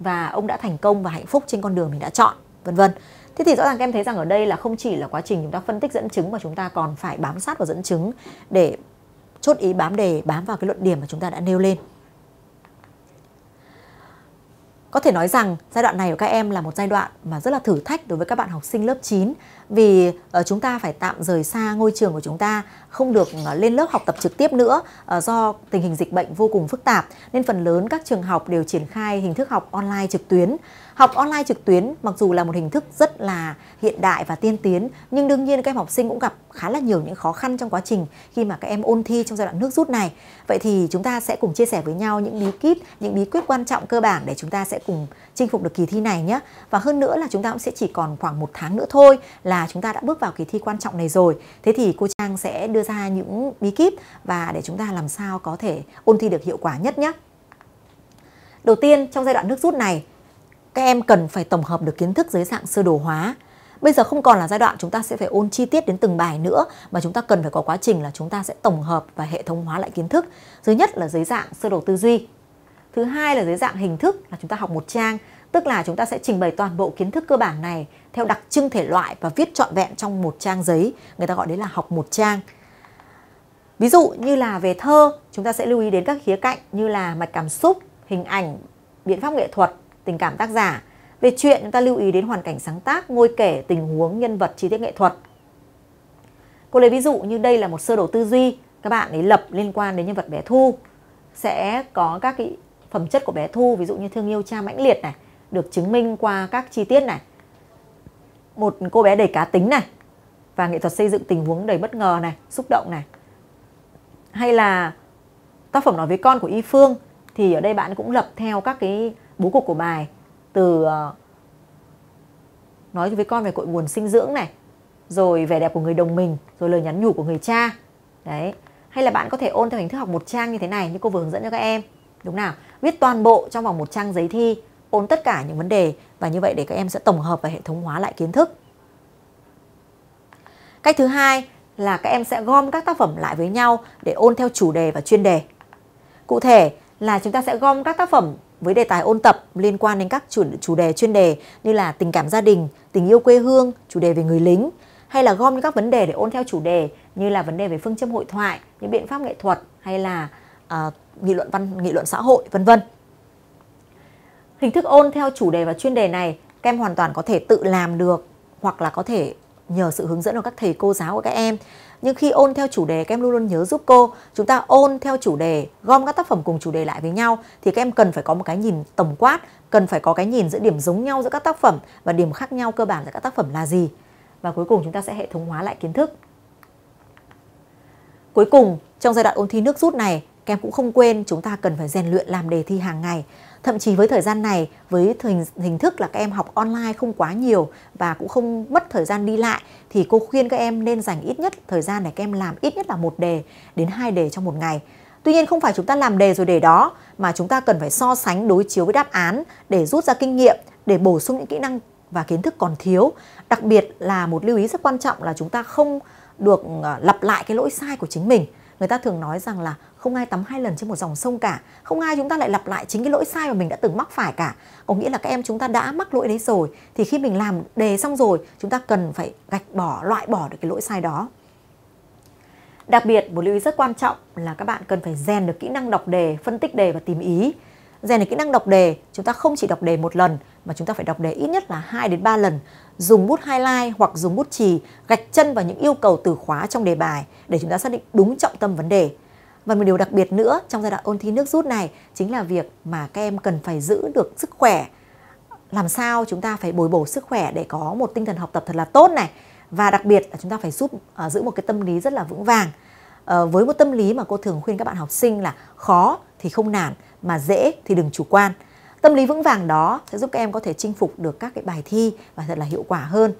và ông đã thành công và hạnh phúc trên con đường mình đã chọn, vân vân. Thế thì rõ ràng các em thấy rằng ở đây là không chỉ là quá trình chúng ta phân tích dẫn chứng mà chúng ta còn phải bám sát vào dẫn chứng để chốt ý bám đề, bám vào cái luận điểm mà chúng ta đã nêu lên. Có thể nói rằng giai đoạn này của các em là một giai đoạn mà rất là thử thách đối với các bạn học sinh lớp 9 vì ờ, chúng ta phải tạm rời xa ngôi trường của chúng ta, không được ờ, lên lớp học tập trực tiếp nữa ờ, do tình hình dịch bệnh vô cùng phức tạp nên phần lớn các trường học đều triển khai hình thức học online trực tuyến. Học online trực tuyến mặc dù là một hình thức rất là hiện đại và tiên tiến nhưng đương nhiên các em học sinh cũng gặp khá là nhiều những khó khăn trong quá trình khi mà các em ôn thi trong giai đoạn nước rút này. Vậy thì chúng ta sẽ cùng chia sẻ với nhau những bí kíp, những bí quyết quan trọng cơ bản để chúng ta sẽ cùng chinh phục được kỳ thi này nhé. Và hơn nữa là chúng ta cũng sẽ chỉ còn khoảng một tháng nữa thôi là chúng ta đã bước vào kỳ thi quan trọng này rồi. Thế thì cô Trang sẽ đưa ra những bí kíp và để chúng ta làm sao có thể ôn thi được hiệu quả nhất nhé. Đầu tiên trong giai đoạn nước rút này các em cần phải tổng hợp được kiến thức dưới dạng sơ đồ hóa bây giờ không còn là giai đoạn chúng ta sẽ phải ôn chi tiết đến từng bài nữa mà chúng ta cần phải có quá trình là chúng ta sẽ tổng hợp và hệ thống hóa lại kiến thức thứ nhất là dưới dạng sơ đồ tư duy thứ hai là dưới dạng hình thức là chúng ta học một trang tức là chúng ta sẽ trình bày toàn bộ kiến thức cơ bản này theo đặc trưng thể loại và viết trọn vẹn trong một trang giấy người ta gọi đấy là học một trang ví dụ như là về thơ chúng ta sẽ lưu ý đến các khía cạnh như là mạch cảm xúc hình ảnh biện pháp nghệ thuật tình cảm tác giả. Về chuyện chúng ta lưu ý đến hoàn cảnh sáng tác, ngôi kể, tình huống, nhân vật, chi tiết nghệ thuật. Cô lấy ví dụ như đây là một sơ đồ tư duy các bạn ấy lập liên quan đến nhân vật bé Thu sẽ có các cái phẩm chất của bé Thu ví dụ như thương yêu cha mãnh liệt này được chứng minh qua các chi tiết này một cô bé đầy cá tính này và nghệ thuật xây dựng tình huống đầy bất ngờ này xúc động này hay là tác phẩm nói với con của Y Phương thì ở đây bạn cũng lập theo các cái bố cục của bài từ ờ, nói với con về cội nguồn sinh dưỡng này rồi vẻ đẹp của người đồng mình rồi lời nhắn nhủ của người cha đấy hay là bạn có thể ôn theo hình thức học một trang như thế này như cô vừa hướng dẫn cho các em đúng nào viết toàn bộ trong vòng một trang giấy thi ôn tất cả những vấn đề và như vậy để các em sẽ tổng hợp và hệ thống hóa lại kiến thức cách thứ hai là các em sẽ gom các tác phẩm lại với nhau để ôn theo chủ đề và chuyên đề cụ thể là chúng ta sẽ gom các tác phẩm với đề tài ôn tập liên quan đến các chủ, chủ đề chuyên đề như là tình cảm gia đình, tình yêu quê hương, chủ đề về người lính hay là gom những các vấn đề để ôn theo chủ đề như là vấn đề về phương châm hội thoại, những biện pháp nghệ thuật hay là uh, nghị luận văn, nghị luận xã hội vân vân. Hình thức ôn theo chủ đề và chuyên đề này các em hoàn toàn có thể tự làm được hoặc là có thể nhờ sự hướng dẫn của các thầy cô giáo của các em nhưng khi ôn theo chủ đề các em luôn luôn nhớ giúp cô chúng ta ôn theo chủ đề gom các tác phẩm cùng chủ đề lại với nhau thì các em cần phải có một cái nhìn tổng quát cần phải có cái nhìn giữa điểm giống nhau giữa các tác phẩm và điểm khác nhau cơ bản giữa các tác phẩm là gì và cuối cùng chúng ta sẽ hệ thống hóa lại kiến thức cuối cùng trong giai đoạn ôn thi nước rút này các em cũng không quên chúng ta cần phải rèn luyện làm đề thi hàng ngày thậm chí với thời gian này với hình, hình thức là các em học online không quá nhiều và cũng không mất thời gian đi lại thì cô khuyên các em nên dành ít nhất thời gian để các em làm ít nhất là một đề đến hai đề trong một ngày Tuy nhiên không phải chúng ta làm đề rồi để đó mà chúng ta cần phải so sánh đối chiếu với đáp án để rút ra kinh nghiệm, để bổ sung những kỹ năng và kiến thức còn thiếu. Đặc biệt là một lưu ý rất quan trọng là chúng ta không được ờ, lặp lại cái lỗi sai của chính mình. Người ta thường nói rằng là không ai tắm hai lần trên một dòng sông cả không ai chúng ta lại lặp lại chính cái lỗi sai mà mình đã từng mắc phải cả có nghĩa là các em chúng ta đã mắc lỗi đấy rồi thì khi mình làm đề xong rồi chúng ta cần phải gạch bỏ loại bỏ được cái lỗi sai đó đặc biệt một lưu ý rất quan trọng là các bạn cần phải rèn được kỹ năng đọc đề phân tích đề và tìm ý rèn được kỹ năng đọc đề chúng ta không chỉ đọc đề một lần mà chúng ta phải đọc đề ít nhất là 2 đến 3 lần dùng bút highlight hoặc dùng bút chì gạch chân vào những yêu cầu từ khóa trong đề bài để chúng ta xác định đúng trọng tâm vấn đề và một điều đặc biệt nữa trong giai đoạn ôn thi nước rút này chính là việc mà các em cần phải giữ được sức khỏe. Làm sao chúng ta phải bồi bổ sức khỏe để có một tinh thần học tập thật là tốt này và đặc biệt là chúng ta phải giúp uh, giữ một cái tâm lý rất là vững vàng. Uh, với một tâm lý mà cô thường khuyên các bạn học sinh là khó thì không nản mà dễ thì đừng chủ quan. Tâm lý vững vàng đó sẽ giúp các em có thể chinh phục được các cái bài thi và thật là hiệu quả hơn.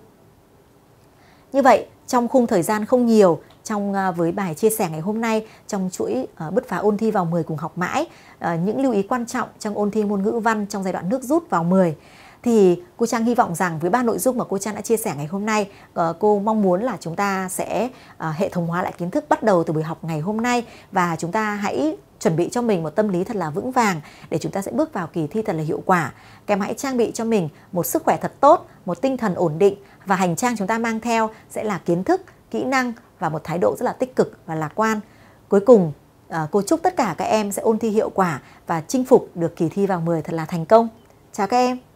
Như vậy, trong khung thời gian không nhiều trong à, với bài chia sẻ ngày hôm nay trong chuỗi à, bứt phá ôn thi vào 10 cùng học mãi à, những lưu ý quan trọng trong ôn thi môn ngữ văn trong giai đoạn nước rút vào 10 thì cô Trang hy vọng rằng với ba nội dung mà cô Trang đã chia sẻ ngày hôm nay, ờ, cô mong muốn là chúng ta sẽ hệ thống hóa lại kiến thức bắt đầu từ buổi học ngày hôm nay và chúng ta hãy chuẩn bị cho mình một tâm lý thật là vững vàng để chúng ta sẽ bước vào kỳ thi thật là hiệu quả. kèm hãy trang bị cho mình một sức khỏe thật tốt, một tinh thần ổn định và hành trang chúng ta mang theo sẽ là kiến thức, kỹ năng và một thái độ rất là tích cực và lạc quan. Cuối cùng, à, cô chúc tất cả các em sẽ ôn thi hiệu quả và chinh phục được kỳ thi vào 10 thật là thành công. Chào các em!